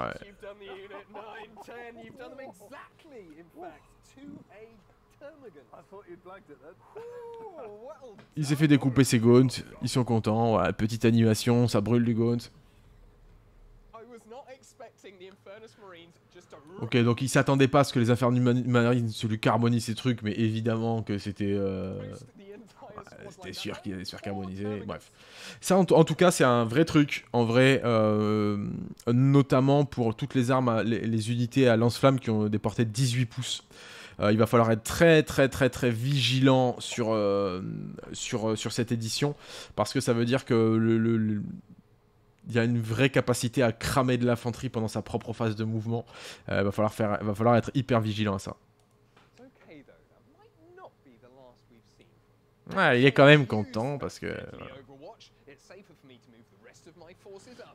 S1: Il s'est fait découper ses Gaunt. Ils sont contents. Ouais, petite animation, ça brûle du Gaunt. Ok, donc il s'attendait pas à ce que les affaires marines se lui carbonisent ces trucs, mais évidemment que c'était. Euh, bah, c'était sûr qu'il allait se faire carboniser. Bref. Ça, en, tout cas, c'est un vrai truc. En vrai, euh, notamment pour toutes les armes, les, unités à lance-flammes qui ont des portées de 18 pouces. Euh, il va falloir être très très très très vigilant sur, sur, sur cette édition parce que ça veut dire que le il y a une vraie capacité à cramer de l'infanterie pendant sa propre phase de mouvement. Euh, va, falloir faire, va falloir être hyper vigilant à ça. Ouais, il est quand même content parce que...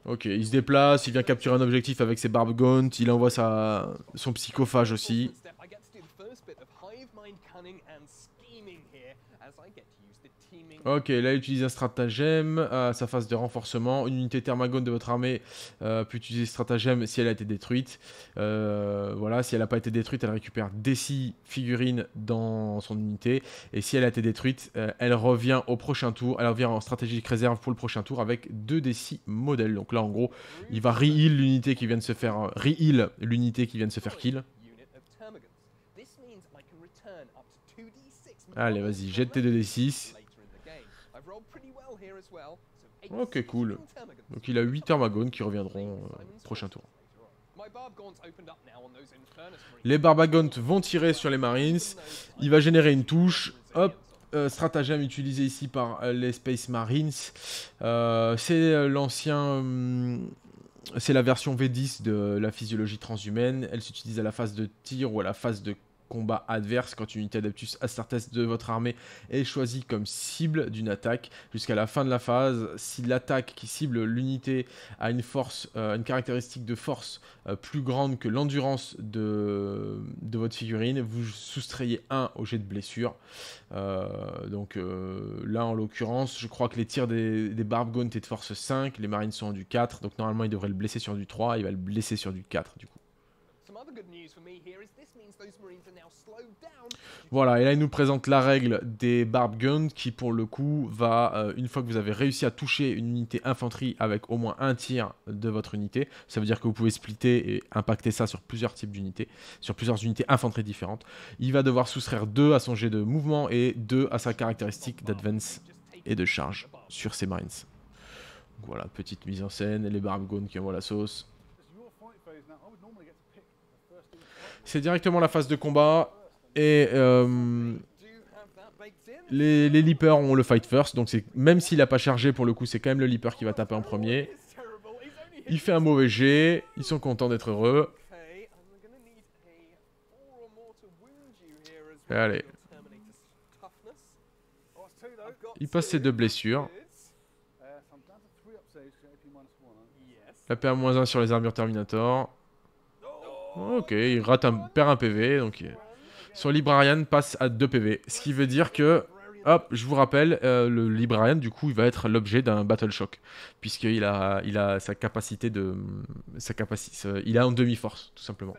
S1: Ok, il se déplace, il vient capturer un objectif avec ses barbes gaunt, il envoie sa... son psychophage aussi. Ok, là il utilise un stratagème à sa phase de renforcement. Une unité thermagone de votre armée euh, peut utiliser stratagème si elle a été détruite. Euh, voilà, si elle n'a pas été détruite, elle récupère des 6 figurines dans son unité. Et si elle a été détruite, euh, elle revient au prochain tour. Elle revient en stratégique réserve pour le prochain tour avec deux des 6 modèles. Donc là en gros, il va re-heal l'unité qui vient de se faire... Re-heal l'unité qui vient de se faire kill. Allez, vas-y, jette tes 2d6. Ok, cool. Donc il a 8 Armagones qui reviendront au euh, prochain tour. Les Barbagont vont tirer sur les Marines. Il va générer une touche. Hop, euh, stratagème utilisé ici par euh, les Space Marines. C'est l'ancien... Hum, c'est la version V10 de la physiologie transhumaine. Elle s'utilise à la phase de tir ou à la phase de combat adverse quand une unité Adeptus Astartes de votre armée est choisie comme cible d'une attaque jusqu'à la fin de la phase. Si l'attaque qui cible l'unité a une force, euh, une caractéristique de force euh, plus grande que l'endurance de, de, votre figurine, vous soustrayez 1 au jet de blessure. Euh, donc là, en l'occurrence, je crois que les tirs des, des Gaunt étaient de force 5, les Marines sont en du 4, donc normalement il devrait le blesser sur du 3, il va le blesser sur du 4 du coup. Voilà, et là il nous présente la règle des Barb Guns qui pour le coup va, euh, une fois que vous avez réussi à toucher une unité infanterie avec au moins un tir de votre unité, ça veut dire que vous pouvez splitter et impacter ça sur plusieurs types d'unités, sur plusieurs unités infanterie différentes, il va devoir soustraire deux à son jet de mouvement et deux à sa caractéristique d'advance et de charge sur ses Marines. voilà, petite mise en scène, les Barb Guns qui envoient la sauce. C'est directement la phase de combat. Et euh, les, leapers ont le fight first. Donc même s'il n'a pas chargé, pour le coup, c'est quand même le leaper qui va taper en premier. Il fait un mauvais jet. Ils sont contents d'être heureux. Allez. Il passe ses deux blessures. La moins 1 sur les armures Terminator. Ok, il rate un, perd un PV, donc son Librarian passe à 2 PV. Ce qui veut dire que, hop, je vous rappelle, euh, le Librarian, du coup, il va être l'objet d'un Battle Shock, puisqu'il a, il a sa capacité de... Sa capacité, il a en demi-force, tout simplement.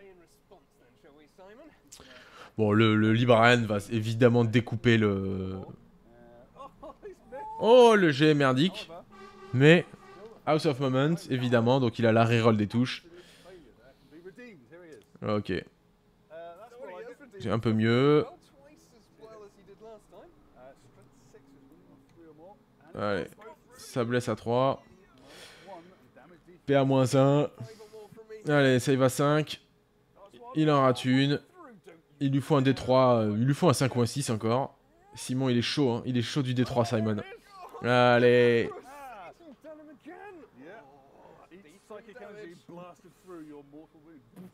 S1: Bon, le, le Librarian va évidemment découper le... Oh, le g merdique Mais, House of Moments, évidemment, donc il a la reroll des touches. Ok. C'est euh, un peu mieux. Uh, Allez, ça blesse à 3. PA-1. Allez, save à 5. Il en rate une. Il lui faut un D3. Euh, il lui faut un 5 ou 6 encore. Simon, il est chaud. Hein. Il est chaud du D3, Simon. Oh Allez.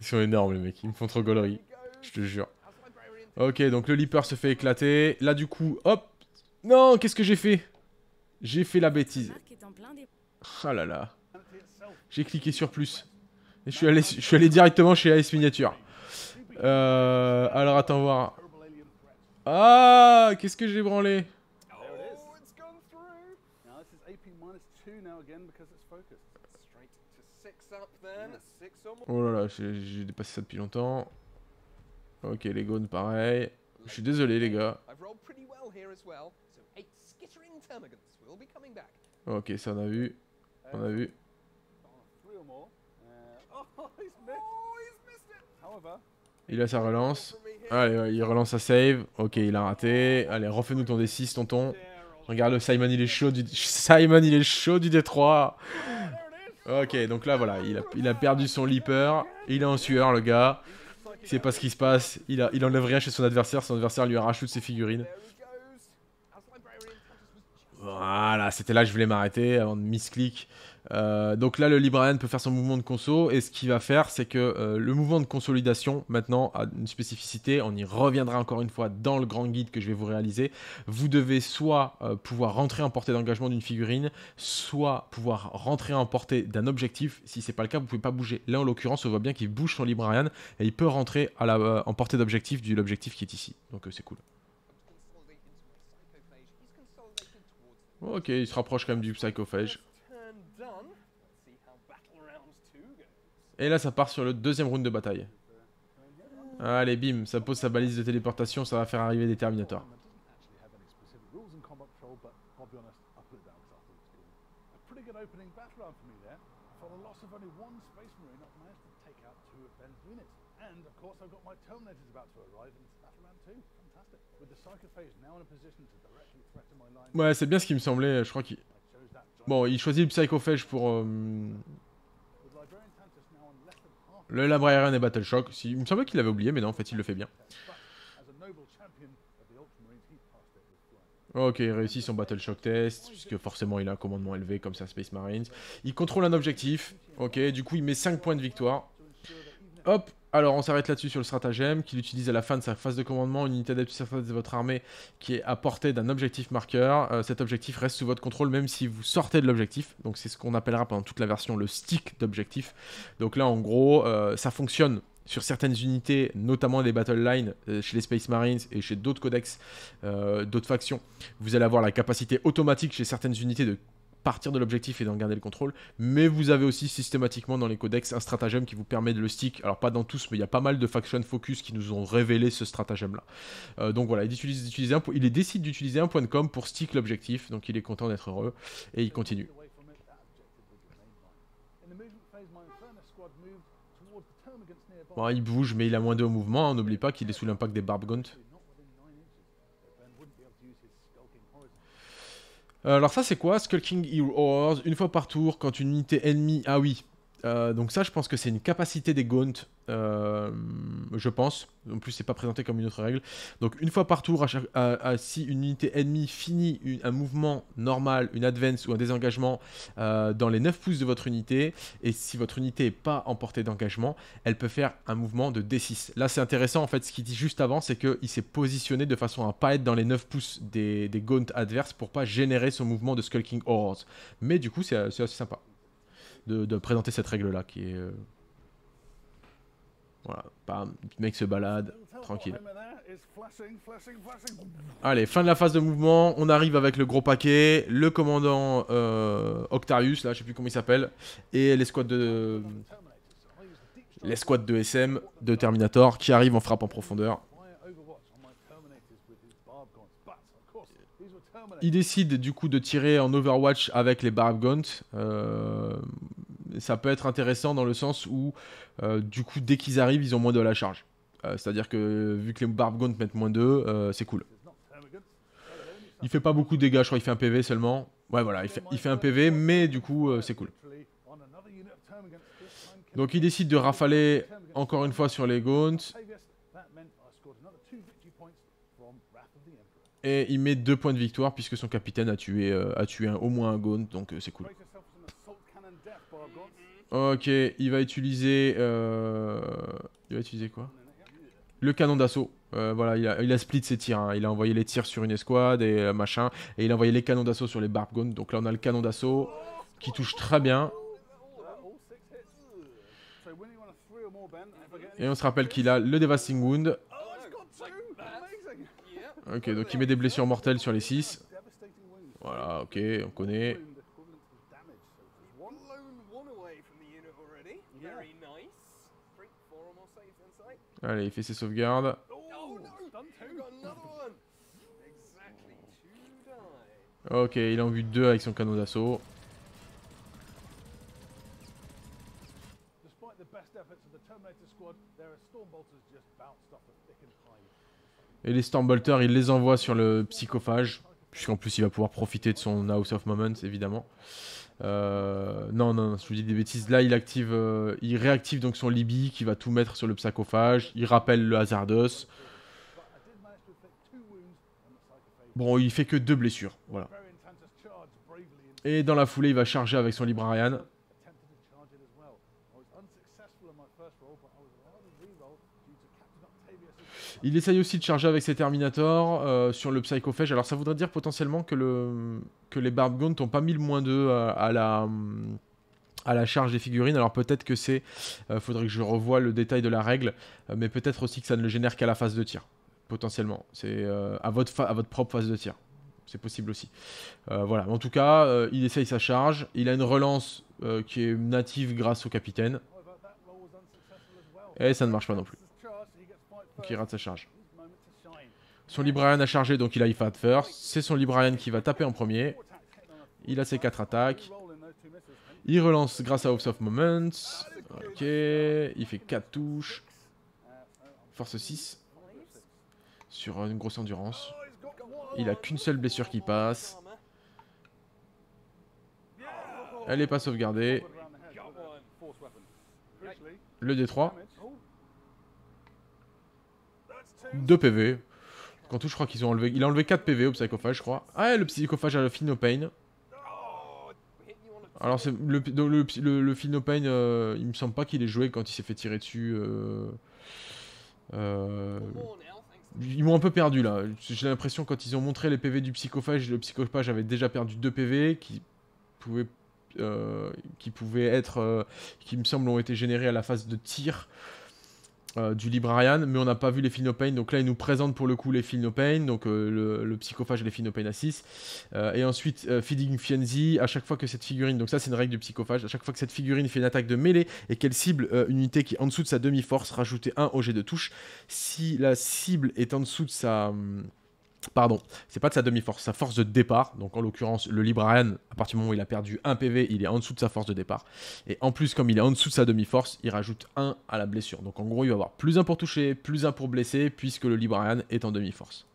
S1: Ils sont énormes les mecs, ils me font trop gaulerie. Je te jure. Ok, donc le Leaper se fait éclater. Là du coup, hop Non, qu'est-ce que j'ai fait J'ai fait la bêtise. Ah là là. J'ai cliqué sur plus. Et je suis allé, directement chez AS Miniature. Euh, alors attends voir. Ah Qu'est-ce que j'ai branlé Oh là là, j'ai dépassé ça depuis longtemps. Ok, les gones pareil. Je suis désolé les gars. Ok, ça on a vu. On a vu. Uh, oh, oh, il a sa relance. Ah, allez, il relance sa save. Ok, il a raté. Allez, refais-nous ton D6, tonton. Regarde, le Simon, il est chaud du... Simon, il est chaud du D3 Ok, donc là, voilà, il a, il a perdu son leaper. Il est en sueur, le gars. Il sait pas ce qui se passe. Il, a, il enlève rien chez son adversaire. Son adversaire lui toutes ses figurines. Voilà, c'était là je voulais m'arrêter avant de misclic. Euh, donc là, le Librarian peut faire son mouvement de conso et ce qu'il va faire, c'est que euh, le mouvement de consolidation maintenant a une spécificité. On y reviendra encore une fois dans le grand guide que je vais vous réaliser. Vous devez soit euh, pouvoir rentrer en portée d'engagement d'une figurine, soit pouvoir rentrer en portée d'un objectif. Si c'est pas le cas, vous ne pouvez pas bouger. Là, en l'occurrence, on voit bien qu'il bouge son Librarian et il peut rentrer euh, en portée d'objectif de l'objectif qui est ici. Donc c'est cool. OK, il se rapproche quand même du psychophage. Et là ça part sur le deuxième round de bataille. Allez Bim, ça pose sa balise de téléportation, ça va faire arriver des terminators.
S2: A pretty good opening battle round for me there for the loss of only one space marine after to take out two of Ben's units. And of course I got my terminators about to arrive in battle round 2.
S1: Ouais, c'est bien ce qui me semblait, je crois qu'il... Bon, il choisit le psychophage pour... Euh, le Librarian et Battle Il me semblait qu'il l'avait oublié, mais non, en fait, il le fait bien. Ok, il réussit son Battle test, puisque forcément il a un commandement élevé comme ça, Space Marines. Il contrôle un objectif, ok, du coup il met 5 points de victoire. Hop, alors on s'arrête là-dessus sur le stratagème, qu'il utilise à la fin de sa phase de commandement une unité adepte de votre armée qui est à portée d'un objectif marqueur. Euh, cet objectif reste sous votre contrôle même si vous sortez de l'objectif. Donc c'est ce qu'on appellera pendant toute la version le stick d'objectif. Donc là en gros euh, ça fonctionne sur certaines unités, notamment les Battle lines, euh, chez les Space Marines et chez d'autres codex, d'autres factions, vous allez avoir la capacité automatique chez certaines unités de partir de l'objectif et d'en garder le contrôle. Mais vous avez aussi systématiquement dans les codex un stratagème qui vous permet de le stick. Alors pas dans tous, mais il y a pas mal de faction focus qui nous ont révélé ce stratagème-là. Euh, donc voilà, il, utilise, décide d'utiliser un point de com pour stick l'objectif, donc il est content d'être heureux et il continue. il bouge, mais il a moins de mouvement. Hein, n'oublie pas qu'il est sous l'impact des barb-gaunt. Euh, alors ça c'est quoi Skull King une fois par tour, quand une unité ennemie... Ah oui, euh, donc ça, je pense que c'est une capacité des gaunt, euh, je pense. En plus, c'est pas présenté comme une autre règle. Donc une fois par tour, euh, si une unité ennemie finit un mouvement normal, une advance ou un désengagement dans les 9 pouces de votre unité, et si votre unité n'est pas en portée d'engagement, elle peut faire un mouvement de D6. Là, c'est intéressant, en fait, ce qu'il dit juste avant, c'est qu'il s'est positionné de façon à ne pas être dans les 9 pouces des, des gaunt adverses pour pas générer son mouvement de Skulking Horrors. Mais du coup, c'est assez sympa de, présenter cette règle-là qui est... Euh, voilà, bam, le mec se balade, tranquille. Allez, fin de la phase de mouvement, on arrive avec le gros paquet, le commandant euh, Octarius, là, je sais plus comment il s'appelle, et l'escouade de... L'escouade de SM, de Terminator, qui arrive en frappe en profondeur. il décide du coup de tirer en Overwatch avec les Barb euh, ça peut être intéressant dans le sens où, euh, du coup, dès qu'ils arrivent, ils ont moins de la charge. Euh, c'est-à-dire que vu que les Barb gaunt mettent moins d'eux, c'est cool. Il fait pas beaucoup de dégâts, je crois il fait un PV seulement. Ouais, voilà, il fait, un PV, mais du coup, c'est cool. Donc il décide de rafaler encore une fois sur les gaunt. Et il met deux points de victoire puisque son capitaine a tué, euh, a tué au moins un Gaunt, donc euh, c'est cool. Ok, il va utiliser... Euh, il va utiliser quoi Le canon d'assaut. voilà, il a, split ses tirs. Hein. Il a envoyé les tirs sur une escouade et machin. Et il a envoyé les canons d'assaut sur les Barb Gaunt. Donc là, on a le canon d'assaut qui touche très bien. Et on se rappelle qu'il a le Devasting Wound, Ok, donc il met des blessures mortelles sur les 6. Voilà, ok, on connaît. Allez, il fait ses sauvegardes. Ok, il en but 2 avec son canot d'assaut. Despite efforts Terminator et les Stormbolters, il les envoie sur le psychophage. Puisqu'en plus, il va pouvoir profiter de son House of Moments, évidemment. Euh, non, non, non, je vous dis des bêtises. Là, il active, euh, il réactive donc son Libby, qui va tout mettre sur le psychophage. Il rappelle le Hazardos. Bon, il fait que deux blessures, voilà. Et dans la foulée, il va charger avec son Librarian. Il essaye aussi de charger avec ses Terminators euh, sur le Psychophage. Alors ça voudrait dire potentiellement que, le, que les Barbgones n'ont pas mis le moins 2 euh, à, la, charge des figurines. Alors peut-être que c'est... Euh, faudrait que je revoie le détail de la règle. mais peut-être aussi que ça ne le génère qu'à la phase de tir. Potentiellement. C'est à, votre à votre propre phase de tir. C'est possible aussi. voilà. En tout cas, il essaye sa charge. Il a une relance qui est native grâce au capitaine. Et ça ne marche pas non plus. Donc il rate sa charge. Son librarian a chargé, donc il a Ifad first. C'est son librarian qui va taper en premier. Il a ses 4 attaques. Il relance grâce à Offs of Moments. Ok, il fait 4 touches. Force 6. Sur une grosse endurance. Il a qu'une seule blessure qui passe. Elle n'est pas sauvegardée. Le D3. 2 PV. Quand tout, je crois qu'ils ont enlevé. Il a enlevé 4 PV au psychophage, je crois. Ah, le psychophage a le Phinopain. Alors, c'est le, le, le, euh, il me semble pas qu'il ait joué quand il s'est fait tirer dessus. Euh, euh, ils m'ont un peu perdu là. J'ai l'impression quand ils ont montré les PV du psychophage, le psychophage avait déjà perdu 2 PV qui pouvaient, qui pouvaient être. qui me semble ont été générés à la phase de tir. Euh, du Librarian, mais on n'a pas vu les Pain. Donc là, il nous présente pour le coup les Pain. donc euh, le, psychophage et les Pain à 6. Euh, et ensuite, Feeding Fienzi, à chaque fois que cette figurine, donc ça c'est une règle du psychophage, à chaque fois que cette figurine fait une attaque de mêlée et qu'elle cible une unité qui est en dessous de sa demi-force, rajoutez un au jet de touche. Si la cible est en dessous de sa. Hum, Pardon, c'est pas de sa demi-force, sa force de départ. Donc en l'occurrence, le Librarian, à partir du moment où il a perdu 1 PV, il est en dessous de sa force de départ. Et en plus, comme il est en dessous de sa demi-force, il rajoute 1 à la blessure. Donc en gros, il va avoir plus 1 pour toucher, plus 1 pour blesser, puisque le Librarian est en demi-force.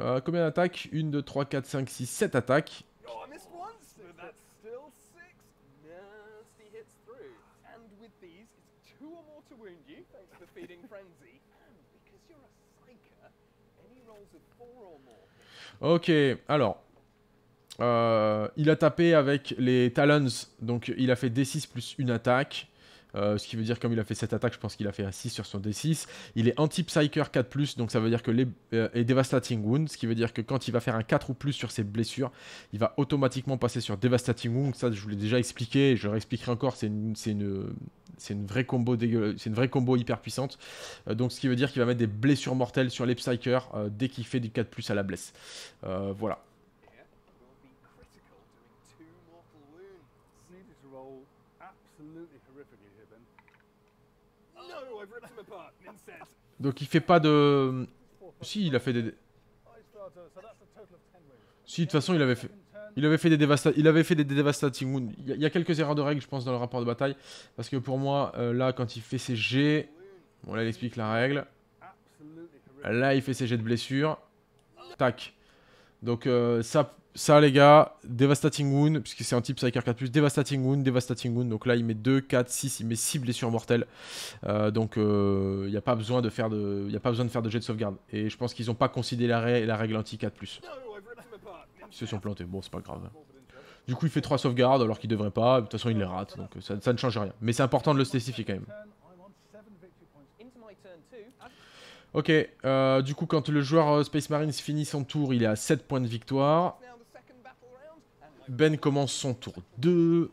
S1: Euh, combien d'attaques 1, 2, 3, 4, 5, 6, 7 attaques. Ok, alors. Euh, il a tapé avec les Talons, donc il a fait D6 plus une attaque. Euh, ce qui veut dire, comme il a fait cette attaque, je pense qu'il a fait un 6 sur son D6. Il est anti-psyker 4, donc ça veut dire que les, euh, Devastating Wound, ce qui veut dire que quand il va faire un 4 ou plus sur ses blessures, il va automatiquement passer sur Devastating Wound. Ça, je vous l'ai déjà expliqué, je le réexpliquerai encore, c'est une, vraie combo c'est une vraie combo hyper puissante. Euh, donc ce qui veut dire qu'il va mettre des blessures mortelles sur les psykers dès qu'il fait du 4 à la blesse. voilà. Donc il fait pas de... Si, il a fait des... Si, de toute façon, il avait fait... Il avait fait des, dévastations. il avait fait des Il y, a quelques erreurs de règles, je pense, dans le rapport de bataille. Parce que pour moi, euh, là, quand il fait ses jets... Bon, là, il explique la règle. Là, il fait ses jets de blessure. Tac. Donc, euh, ça, ça les gars, Devastating Wound, puisque c'est un type Psyker 4+, Devastating Wound, Devastating Wound, donc là il met 2, 4, 6, il met 6 blessures mortelles, euh, donc euh, il n'y a, pas besoin de faire de, a pas besoin de faire de jet de sauvegarde, et je pense qu'ils n'ont pas considéré la règle anti 4+. Ils se sont plantés, bon c'est pas grave. Du coup il fait 3 sauvegardes alors qu'il devrait pas, de toute façon il les rate, donc ça, ne change rien, mais c'est important de le spécifier quand même. Ok, euh, du coup quand le joueur Space Marines finit son tour, il est à 7 points de victoire. Ben commence son tour 2.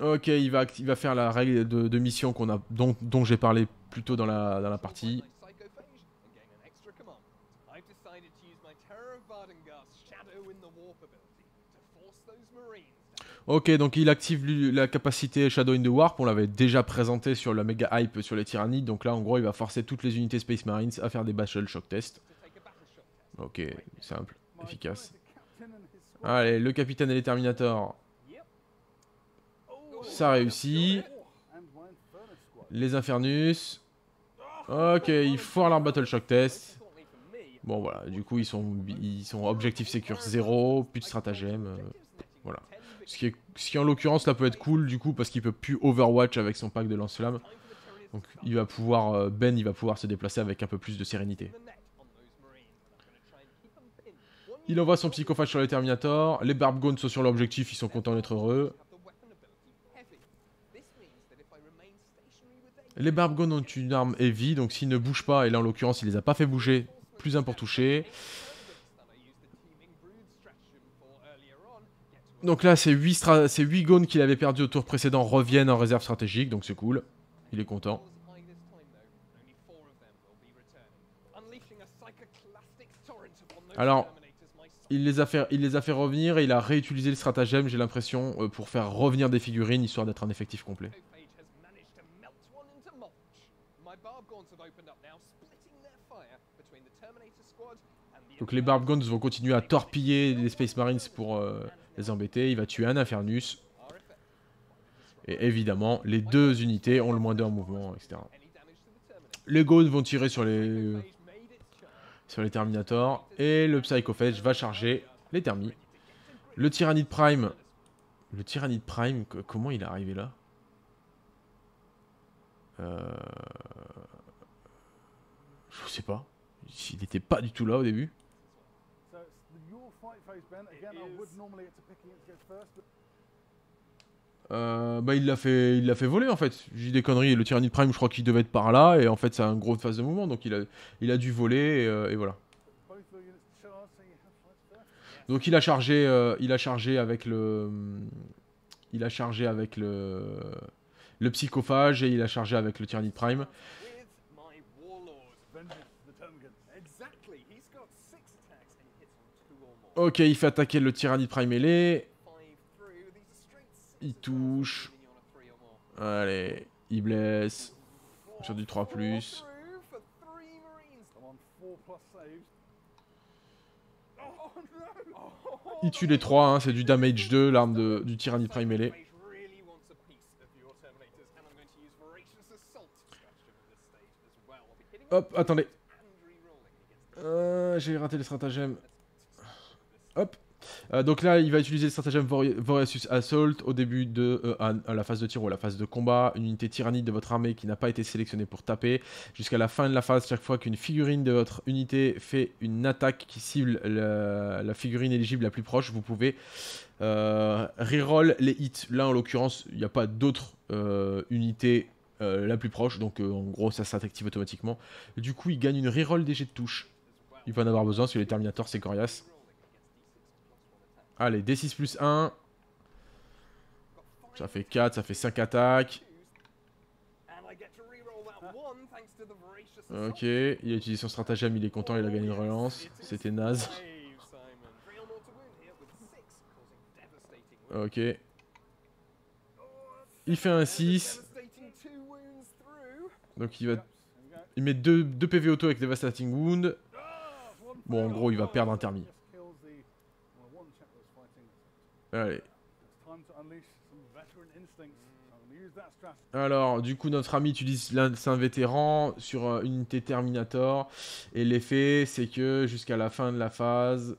S1: Ok, il va, il va faire la règle de, mission qu'on a, dont, dont j'ai parlé plus tôt dans la, dans la partie. Ok, donc il active la capacité Shadow in the Warp, on l'avait déjà présenté sur la méga hype sur les tyrannies, donc là en gros il va forcer toutes les unités Space Marines à faire des Battle Shock Tests. Ok, simple, efficace. Allez, le capitaine et les Terminators. Ça réussit. Les Infernus. Ok, ils foirent leur Battle Shock Test. Bon voilà, du coup ils sont, ils sont objectif Secure 0, plus de stratagème, euh, voilà. Ce qui, en l'occurrence là peut être cool du coup parce qu'il peut plus Overwatch avec son pack de lance-flamme. Donc il va pouvoir, euh, Ben il va pouvoir se déplacer avec un peu plus de sérénité. Il envoie son psychophage sur les Terminators, Les barbegones sont sur l'objectif, ils sont contents d'être heureux. Les barbegones ont une arme heavy, donc s'ils ne bougent pas, et là en l'occurrence il les a pas fait bouger, plus un pour toucher. Donc là, ces 8, stra qu'il avait perdu au tour précédent reviennent en réserve stratégique, donc c'est cool. Il est content. Alors, il les, a fait, revenir et il a réutilisé le stratagème, j'ai l'impression, euh, pour faire revenir des figurines, histoire d'être un effectif complet. Donc les Barbgons vont continuer à torpiller les Space Marines pour euh, les embêter. Il va tuer un Infernus. Et évidemment, les deux unités ont le moins d'un mouvement, etc. Les Gauns vont tirer sur les euh, sur les Terminators. Et le Psychophage va charger les thermies. Le de Prime. Le Tyrannid Prime, comment il est arrivé là euh, Je sais pas. Il n'était pas du tout là au début. Euh, bah, il l'a fait, il l'a fait voler en fait. J'ai des conneries. Le Tyranny Prime, je crois qu'il devait être par là, et en fait, c'est un gros phase de mouvement, donc il a, il a dû voler, et, euh, voilà. Donc il a chargé, euh, il a chargé avec le, il a chargé avec le, le psychophage et il a chargé avec le Tyranny Prime. Ok, il fait attaquer le Tyranny Prime ailé. Il touche. Allez, il blesse. Sur du 3 plus. Il tue les 3, hein, c'est du damage 2, l'arme du Tyranny prime melee. Hop, attendez. Euh, j'ai raté le stratagèmes. Hop. Euh, donc là, il va utiliser le stratagème Voracious Assault au début de euh, la phase de tir ou la phase de combat. Une unité tyrannique de votre armée qui n'a pas été sélectionnée pour taper. Jusqu'à la fin de la phase, chaque fois qu'une figurine de votre unité fait une attaque qui cible la, figurine éligible la plus proche, vous pouvez euh, reroll les hits. Là, en l'occurrence, il n'y a pas d'autre unité la plus proche. Donc en gros, ça s'active automatiquement. Du coup, il gagne une reroll des jets de touche. Il va en avoir besoin sur les Terminators, c'est coriace. Allez, D6 plus 1. Ça fait 4, ça fait 5 attaques. Ok, il a utilisé son stratagème, il est content, il a gagné une relance. C'était naze. Ok. Il fait un 6. Donc il va... Il met 2, PV auto avec Devastating Wound. Bon, en gros, il va perdre un thermi. Allez. Alors, du coup, notre ami utilise l'un de vétéran sur euh, une unité Terminator. Et l'effet, c'est que jusqu'à la fin de la phase,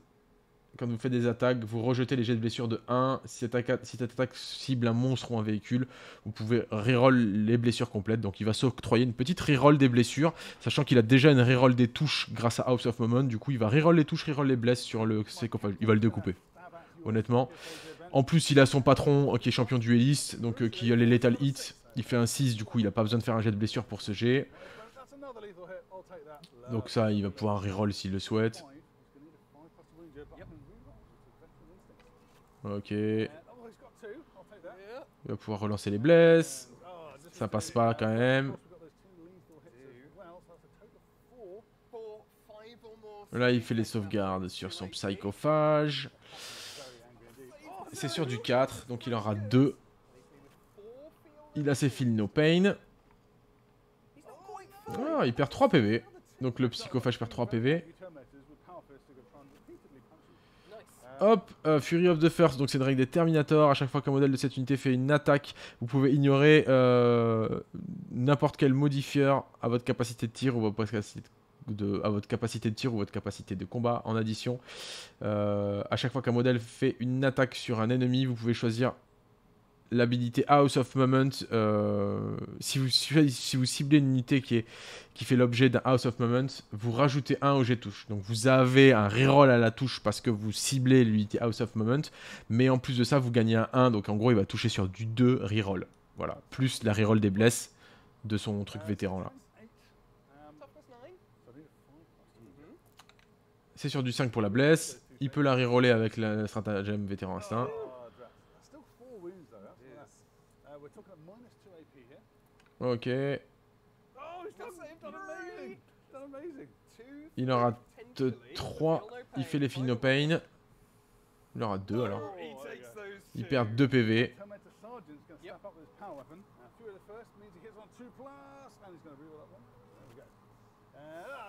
S1: quand vous faites des attaques, vous rejetez les jets de blessure de 1. Si cette, attaque, si attaque cible un monstre ou un véhicule, vous pouvez reroll les blessures complètes. Donc il va s'octroyer une petite reroll des blessures, sachant qu'il a déjà une reroll des touches grâce à House of Moment. Du coup, il va reroll les touches, reroll les blesses sur le... qu'enfin, il va le découper honnêtement. En plus, il a son patron euh, qui est champion dueliste, donc euh, qui a euh, les Lethal Hits. Il fait un 6, du coup, il n'a pas besoin de faire un jet de blessure pour ce jet. Donc ça, il va pouvoir reroll s'il le souhaite. Ok. Il va pouvoir relancer les blesses. Ça passe pas quand même. Là, il fait les sauvegardes sur son psychophage. C'est sur du 4, donc il en aura 2. Il a ses fils No Pain. Ah, il perd 3 PV. Donc le psychophage perd 3 PV. Hop, euh, Fury of the First, donc c'est une règle des Terminators. À chaque fois qu'un modèle de cette unité fait une attaque, vous pouvez ignorer euh, n'importe quel modifieur à votre capacité de tir ou à votre capacité de de, à votre capacité de tir ou votre capacité de combat en addition. Euh, à chaque fois qu'un modèle fait une attaque sur un ennemi, vous pouvez choisir l'habilité House of Moment. Euh, si, vous, si vous ciblez une unité qui, est, qui fait l'objet d'un House of Moment, vous rajoutez un au jet touche. Donc vous avez un reroll à la touche parce que vous ciblez l'unité House of Moment, mais en plus de ça, vous gagnez un 1. Donc en gros, il va toucher sur du 2 reroll. Voilà, plus la reroll des blesses de son truc vétéran là. sur du 5 pour la blesse. Il peut la reroller avec la stratagème vétéran instinct. Ok. Il en rate 3. Il fait les no pain. Il en rate 2 alors. Il perd 2 PV.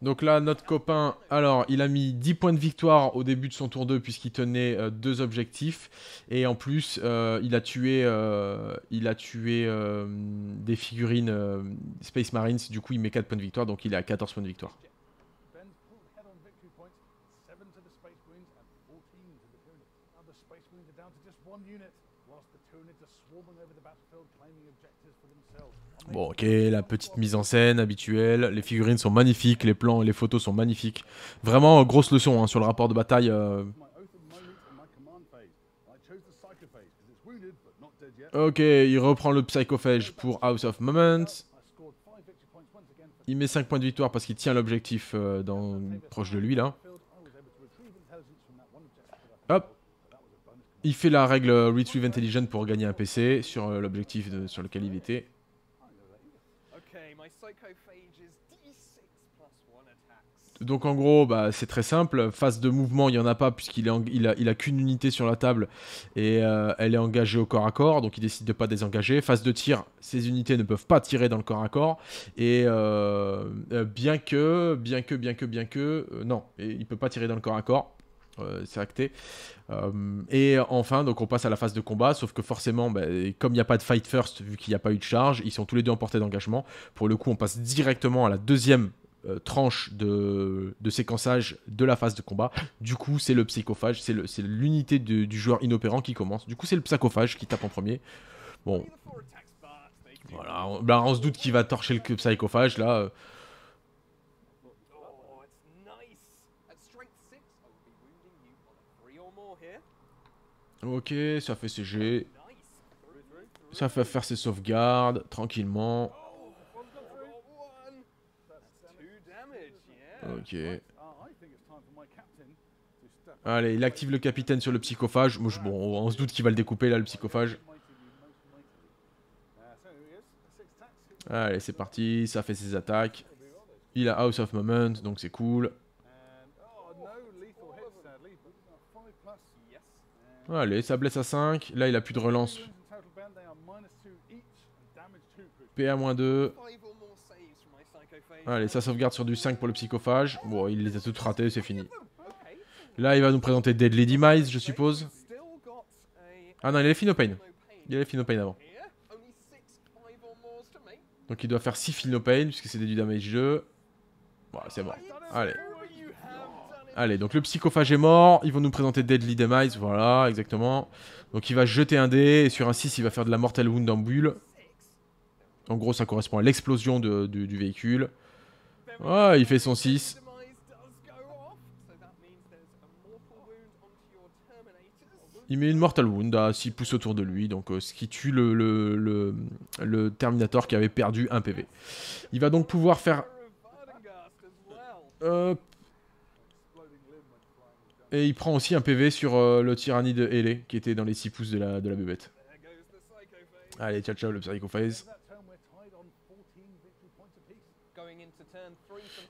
S1: Donc là, notre copain, alors, il a mis 10 points de victoire au début de son tour 2 puisqu'il tenait 2 euh, deux objectifs. Et en plus, euh, il a tué, euh, il a tué des figurines Space Marines. Du coup, il met 4 points de victoire, donc il est à 14 points de victoire. Bon, ok, la petite mise en scène habituelle, les figurines sont magnifiques, les plans et les photos sont magnifiques. Vraiment, grosse leçon hein, sur le rapport de bataille. Euh. Ok, il reprend le psychophage pour House of Moments. Il met 5 points de victoire parce qu'il tient l'objectif euh, proche de lui là. Hop, il fait la règle Retrieve Intelligent pour gagner un PC sur euh, l'objectif sur lequel il était. Donc en gros, bah, c'est très simple. Phase de mouvement, il n'y en a pas puisqu'il n'a a, qu'une unité sur la table et euh, elle est engagée au corps à corps, donc il décide de pas désengager. Phase de tir, ces unités ne peuvent pas tirer dans le corps à corps et euh, euh, bien que, bien que, bien que, bien que, non, il il peut pas tirer dans le corps à corps. Euh, c'est acté. Euh, et enfin, donc on passe à la phase de combat, sauf que forcément, ben, comme il n'y a pas de fight first, vu qu'il n'y a pas eu de charge, ils sont tous les deux en portée d'engagement. Pour le coup, on passe directement à la deuxième euh, tranche de, séquençage de la phase de combat. Du coup, c'est le psychophage, c'est l'unité du, joueur inopérant qui commence. Du coup, c'est le psychophage qui tape en premier. Bon. on, ben, on se doute qu'il va torcher le psychophage, là. Ok, ça fait CG. Ça fait faire ses sauvegardes, tranquillement. Ok. Allez, il active le capitaine sur le psychophage. Bon, on se doute qu'il va le découper là, le psychophage. Allez, c'est parti, ça fait ses attaques. Il a House of Moment, donc c'est cool. Allez, ça blesse à 5. Là, il a plus de relance. PA-2. Allez, ça sauvegarde sur du 5 pour le psychophage. Bon, il les a toutes ratées, c'est fini. Là, il va nous présenter Deadly Demise, je suppose. Ah non, il a les Pain. Il a les pain avant. Donc il doit faire 6 pain puisque c'est du damage 2. Bon, c'est bon. Allez. Allez, donc le psychophage est mort. Ils vont nous présenter Deadly Demise. Voilà, exactement. Donc il va jeter un dé. Et sur un 6, il va faire de la Mortal Wound en bulle. En gros, ça correspond à l'explosion du, véhicule. Ah, il fait son 6. Il met une Mortal Wound à 6 pouces autour de lui, donc euh, ce qui tue le, le, Terminator qui avait perdu un PV. Il va donc pouvoir faire euh, et il prend aussi un PV sur euh, le tyrannie de Hélé, qui était dans les 6 pouces de la, de la bébête. Allez, ciao ciao le Phase.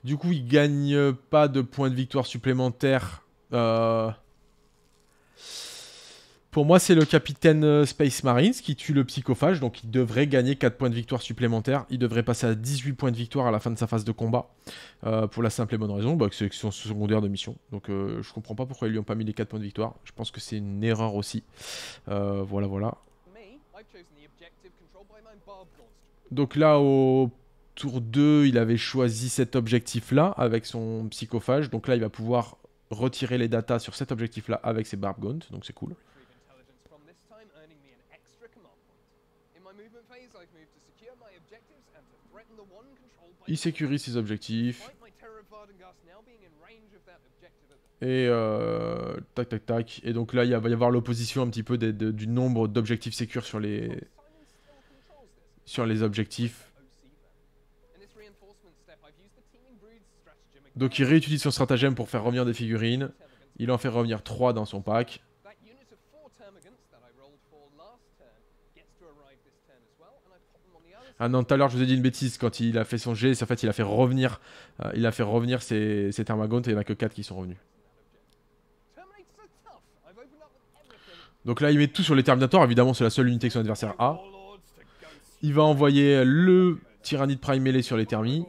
S1: Du coup, il gagne pas de points de victoire supplémentaires. Euh, pour moi, c'est le capitaine euh, Space Marines qui tue le psychophage, donc il devrait gagner 4 points de victoire supplémentaires. Il devrait passer à 18 points de victoire à la fin de sa phase de combat, euh, pour la simple et bonne raison bah, que c'est son secondaire de mission. Donc je euh, je comprends pas pourquoi ils lui ont pas mis les 4 points de victoire. Je pense que c'est une erreur aussi. voilà, voilà. Donc là, au tour 2, il avait choisi cet objectif-là avec son psychophage. Donc là, il va pouvoir retirer les datas sur cet objectif-là avec ses Barb donc c'est cool. Il sécurise ses objectifs. Et euh, tac tac tac. Et donc là, il va y avoir l'opposition un petit peu du nombre d'objectifs sécur sur les sur les objectifs. Donc il réutilise son stratagème pour faire revenir des figurines. Il en fait revenir 3 dans son pack. Ah non, tout à l'heure, je vous ai dit une bêtise. Quand il a fait son G, en fait, il a fait revenir, euh, il a fait revenir ses, ses et il n'y en a que 4 qui sont revenus. Donc là, il met tout sur les Terminators. Évidemment, c'est la seule unité que son adversaire a. Il va envoyer le Tyrannide Prime mêlé sur les Thermies.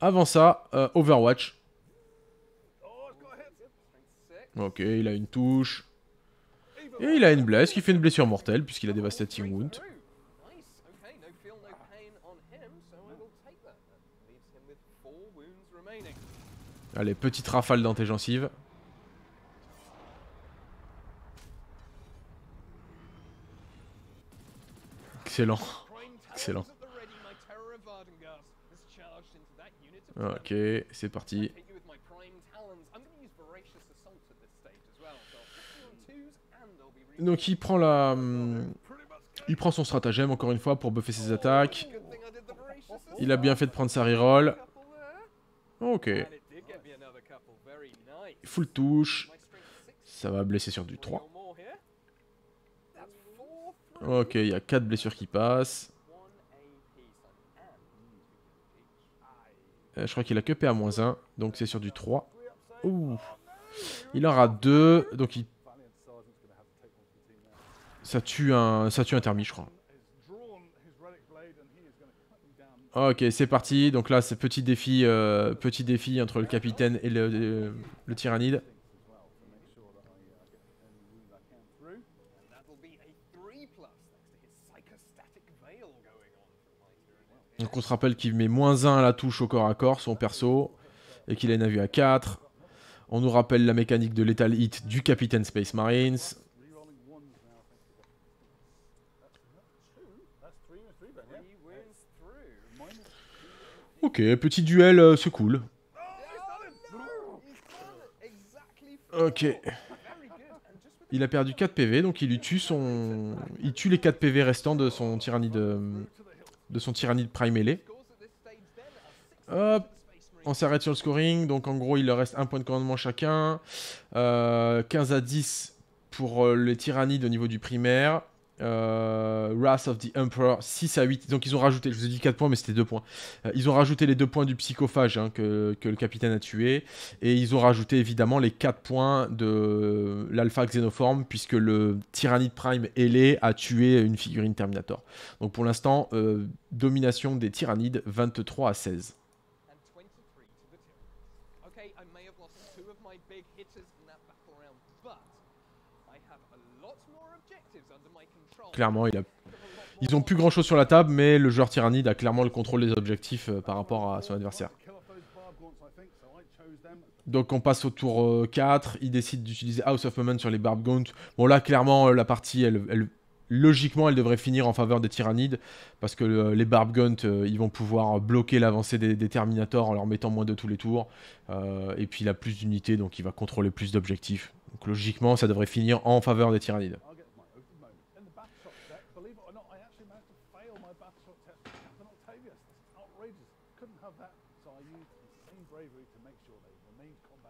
S1: Avant ça, euh, Overwatch. Ok, il a une touche. Et il a une blesse qui fait une blessure mortelle puisqu'il a Devastating Wound. Allez, petite rafale dans tes gencives. Excellent. Excellent. Ok, c'est parti. Donc il prend la... Hum, il prend son stratagème encore une fois pour buffer ses attaques. Il a bien fait de prendre sa reroll. Ok. Full touche. Ça va blesser sur du 3. Ok, il y a 4 blessures qui passent. Euh, je crois qu'il a que PA-1, donc c'est sur du 3. Il Il aura 2, donc il ça tue un, ça thermite, je crois. Ok, c'est parti. Donc là, c'est petit défi, euh, petit défi entre le capitaine et le, le, tyrannide. Donc on se rappelle qu'il met moins 1 à la touche au corps à corps, son perso, et qu'il a une à 4. On nous rappelle la mécanique de l'étal hit du capitaine Space Marines. Ok, petit duel, euh, c'est cool. Ok. Il a perdu 4 PV, donc il tue son... Il tue les 4 PV restants de son tyrannie de... De son tyrannie de prime melee. Hop. On s'arrête sur le scoring, donc en gros il leur reste un point de commandement chacun. 15 euh, à 10 pour euh, les tyrannies de niveau du primaire. Euh, Wrath of the Emperor 6 à 8. Donc ils ont rajouté, je vous ai dit 4 points, mais c'était 2 points. Euh, ils ont rajouté les 2 points du psychophage hein, que, le capitaine a tué. Et ils ont rajouté évidemment les 4 points de l'alpha xénoforme, puisque le tyrannide prime ailé a tué une figurine Terminator. Donc pour l'instant, euh, domination des tyrannides 23 à 16. clairement, a... ils ont plus grand chose sur la table, mais le joueur tyrannide a clairement le contrôle des objectifs euh, par rapport à son adversaire. Donc on passe au tour 4, euh, il décide d'utiliser House of Moment sur les Barb Gaunt. Bon là clairement euh, la partie elle, logiquement elle devrait finir en faveur des tyrannides parce que les Barb ils vont pouvoir bloquer l'avancée des, Terminators en leur mettant moins de tous les tours et puis il a plus d'unités donc il va contrôler plus d'objectifs. Donc logiquement ça devrait finir en faveur des tyrannides.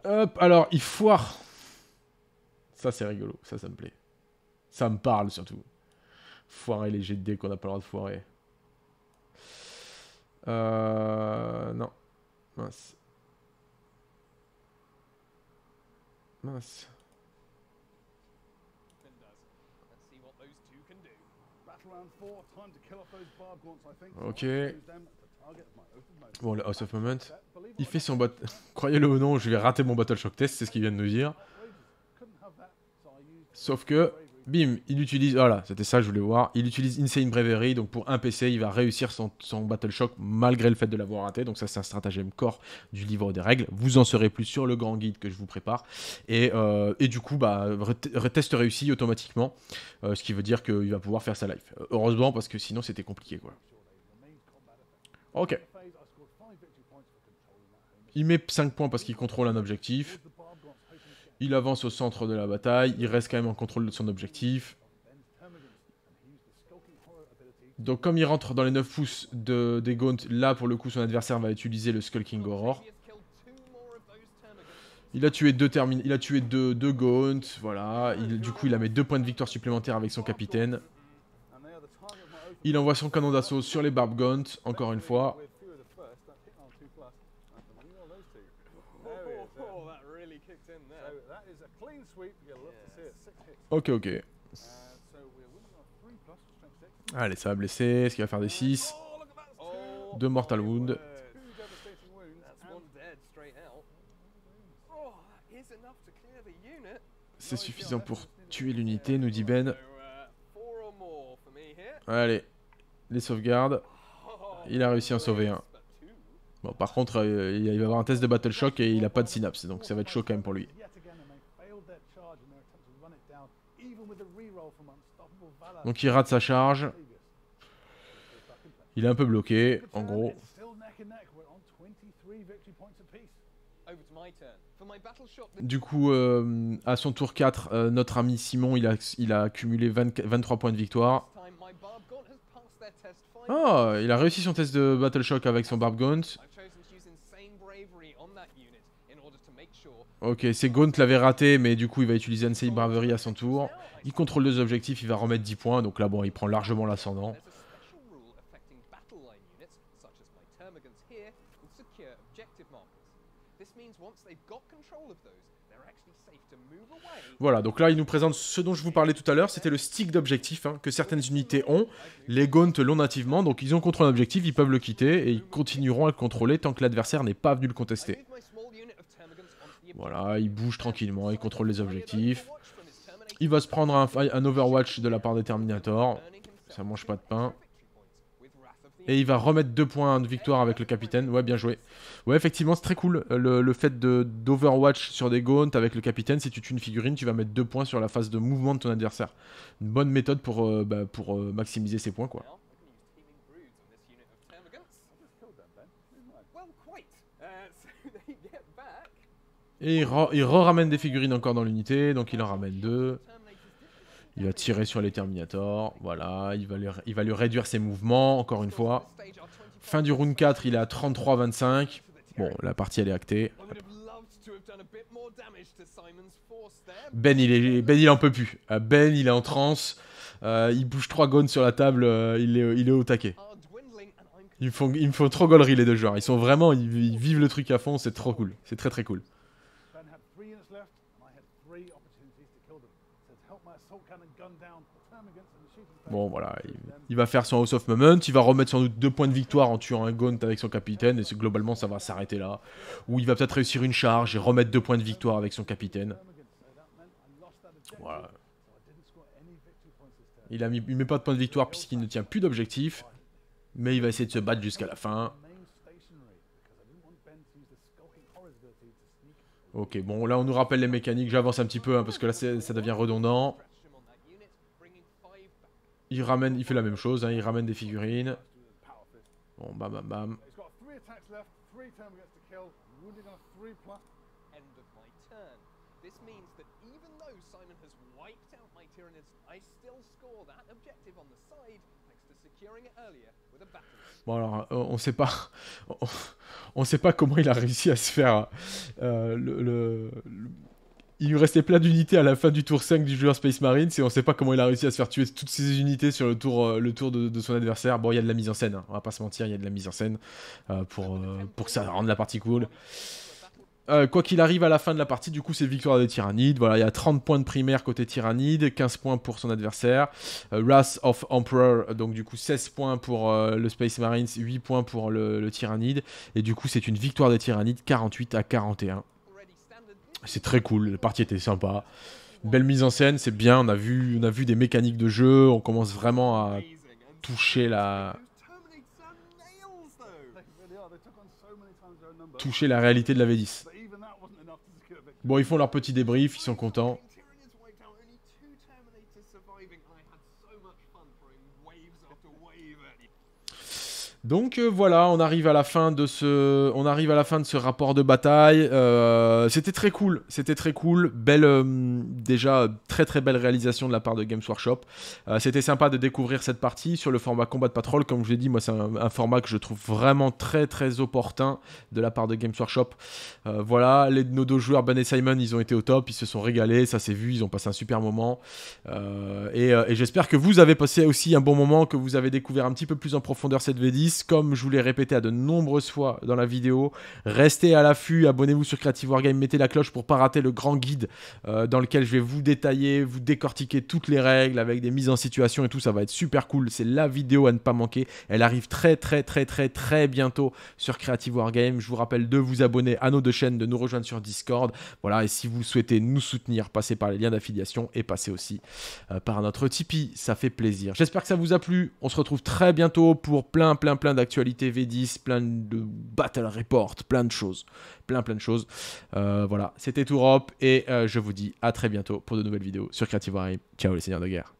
S1: Hop, alors, il foire. Ça, c'est rigolo. Ça, ça me plaît. Ça me parle, surtout. Foirer les dés qu'on n'a pas le droit de foirer. Euh... Non. Mince. Mince. Ok. Bon, le House of Moment, il fait son bot. Croyez-le ou non, je vais rater mon Battle Shock Test, c'est ce qu'il vient de nous dire. Sauf que, bim, il utilise. Voilà, ah c'était ça je voulais voir. Il utilise Insane Bravery, donc pour un PC, il va réussir son, Battle Shock malgré le fait de l'avoir raté. Donc, ça, c'est un stratagème corps du livre des règles. Vous en serez plus sur le grand guide que je vous prépare. Et, euh, et du coup, bah, test réussi automatiquement, euh, ce qui veut dire qu'il va pouvoir faire sa life. Heureusement, parce que sinon, c'était compliqué, quoi. Ok. Il met 5 points parce qu'il contrôle un objectif. Il avance au centre de la bataille. Il reste quand même en contrôle de son objectif. Donc comme il rentre dans les 9 pouces de, des Gaunt, là pour le coup son adversaire va utiliser le Skulking Aurore. Il a tué deux il a tué Gaunt, voilà. du coup il a mis deux points de victoire supplémentaires avec son capitaine. Il envoie son canon d'assaut sur les barb-gaunt, encore une fois. Ok, ok. Allez, ça va blesser. Est-ce qu'il va faire des 6 Deux Mortal Wound. C'est suffisant pour tuer l'unité, nous dit Ben. Allez, les sauvegardes. Il a réussi à en sauver un. Bon, par contre, euh, il va avoir un test de Battle Shock et il n'a pas de synapse, donc ça va être chaud quand même pour lui. Donc il rate sa charge. Il est un peu bloqué, en gros. Du coup, euh, à son tour 4, euh, notre ami Simon, il a, il a accumulé 23 points de victoire. Oh, il a réussi son test de Battleshock avec son Barb Gaunt. Ok, c'est Gaunt l'avait raté, mais du coup il va utiliser Insane Bravery à son tour. Il contrôle deux objectifs, il va remettre 10 points, donc là bon, il prend largement l'ascendant. Voilà, donc là, il nous présente ce dont je vous parlais tout à l'heure, c'était le stick d'objectif hein, que certaines unités ont. Les Gaunt l'ont nativement, donc ils ont contrôle d'objectif, ils peuvent le quitter et ils continueront à le contrôler tant que l'adversaire n'est pas venu le contester. Voilà, il bouge tranquillement, il contrôle les objectifs. Il va se prendre un, Overwatch de la part des Terminators. Ça mange pas de pain. Et il va remettre deux points de victoire avec le capitaine. Ouais, bien joué. Ouais, effectivement, c'est très cool euh, le, fait d'Overwatch sur des Gaunt avec le capitaine. Si tu tues une figurine, tu vas mettre deux points sur la phase de mouvement de ton adversaire. Une bonne méthode pour, euh, bah, pour euh, maximiser ses points, quoi. Et il re-ramène des figurines encore dans l'unité, donc il en ramène deux. Il va tirer sur les Terminators. Voilà, il va, lui, il va lui réduire ses mouvements, encore une fois. Fin du round 4, il est à 33-25. Bon, la partie, elle est actée. Ben, il est, ben, il en peut plus. Euh, ben, il est en transe. Euh, il bouge 3 gones sur la table. Euh, il, est, il est au taquet. Il me faut, trop gollerie, les deux joueurs. Ils sont vraiment... ils vivent le truc à fond. C'est trop cool. C'est très, très cool. Bon, voilà, il, va faire son House of Moment, il va remettre sans doute deux points de victoire en tuant un Gaunt avec son capitaine, et globalement, ça va s'arrêter là. Ou il va peut-être réussir une charge et remettre deux points de victoire avec son capitaine. Voilà. Il ne met pas de points de victoire puisqu'il ne tient plus d'objectif, mais il va essayer de se battre jusqu'à la fin. Ok, bon, là, on nous rappelle les mécaniques, j'avance un petit peu, hein, parce que là, ça devient redondant. Il ramène, il fait la même chose, hein, il ramène des figurines. Bon, bam bam bam. Bon alors, euh, on sait pas, on sait pas comment il a réussi à se faire euh, le, il lui restait plein d'unités à la fin du tour 5 du joueur Space Marines et on sait pas comment il a réussi à se faire tuer toutes ses unités sur le tour, euh, le tour de, son adversaire. Bon, il y a de la mise en scène, hein. on va pas se mentir, il y a de la mise en scène euh, pour, euh, pour ça rende la partie cool. quoi qu'il arrive à la fin de la partie, du coup, c'est victoire des Tyrannides. Voilà, il y a 30 points de primaire côté Tyrannide, 15 points pour son adversaire. Wrath of Emperor, donc du coup 16 points pour le Space Marines, 8 points pour le, le Tyrannide. Et du coup, c'est une victoire des Tyrannides, 48 à 41. C'est très cool, la partie était sympa. Belle mise en scène, c'est bien, on a, vu, on a vu des mécaniques de jeu, on commence vraiment à toucher la... toucher la réalité de la V10. Bon, ils font leur petit débrief, ils sont contents. Donc euh, voilà, on arrive à la fin de ce, on arrive à la fin de ce rapport de bataille. Euh, c'était très cool, c'était très cool, belle, euh, déjà très très belle réalisation de la part de Games Workshop. c'était sympa de découvrir cette partie sur le format combat de patrol. Comme je l'ai dit, moi c'est un, format que je trouve vraiment très très opportun de la part de Games Workshop. voilà, les, nos deux joueurs Ben et Simon, ils ont été au top, ils se sont régalés, ça s'est vu, ils ont passé un super moment. et j'espère que vous avez passé aussi un bon moment, que vous avez découvert un petit peu plus en profondeur cette V10 comme je vous l'ai répété à de nombreuses fois dans la vidéo. Restez à l'affût, abonnez-vous sur Creative Wargame, mettez la cloche pour ne pas rater le grand guide euh, dans lequel je vais vous détailler, vous décortiquer toutes les règles avec des mises en situation et tout. Ça va être super cool. C'est la vidéo à ne pas manquer. Elle arrive très, très, très, très, très bientôt sur Creative Wargame. Je vous rappelle de vous abonner à nos deux chaînes, de nous rejoindre sur Discord. Voilà, et si vous souhaitez nous soutenir, passez par les liens d'affiliation et passez aussi euh, par notre Tipeee. Ça fait plaisir. J'espère que ça vous a plu. On se retrouve très bientôt pour plein, plein, plein plein d'actualités V10, plein de battle report, plein de choses. Plein, plein de choses. Euh, voilà, c'était Europe et euh, je vous dis à très bientôt pour de nouvelles vidéos sur Creative Warrior. Ciao les seigneurs de guerre.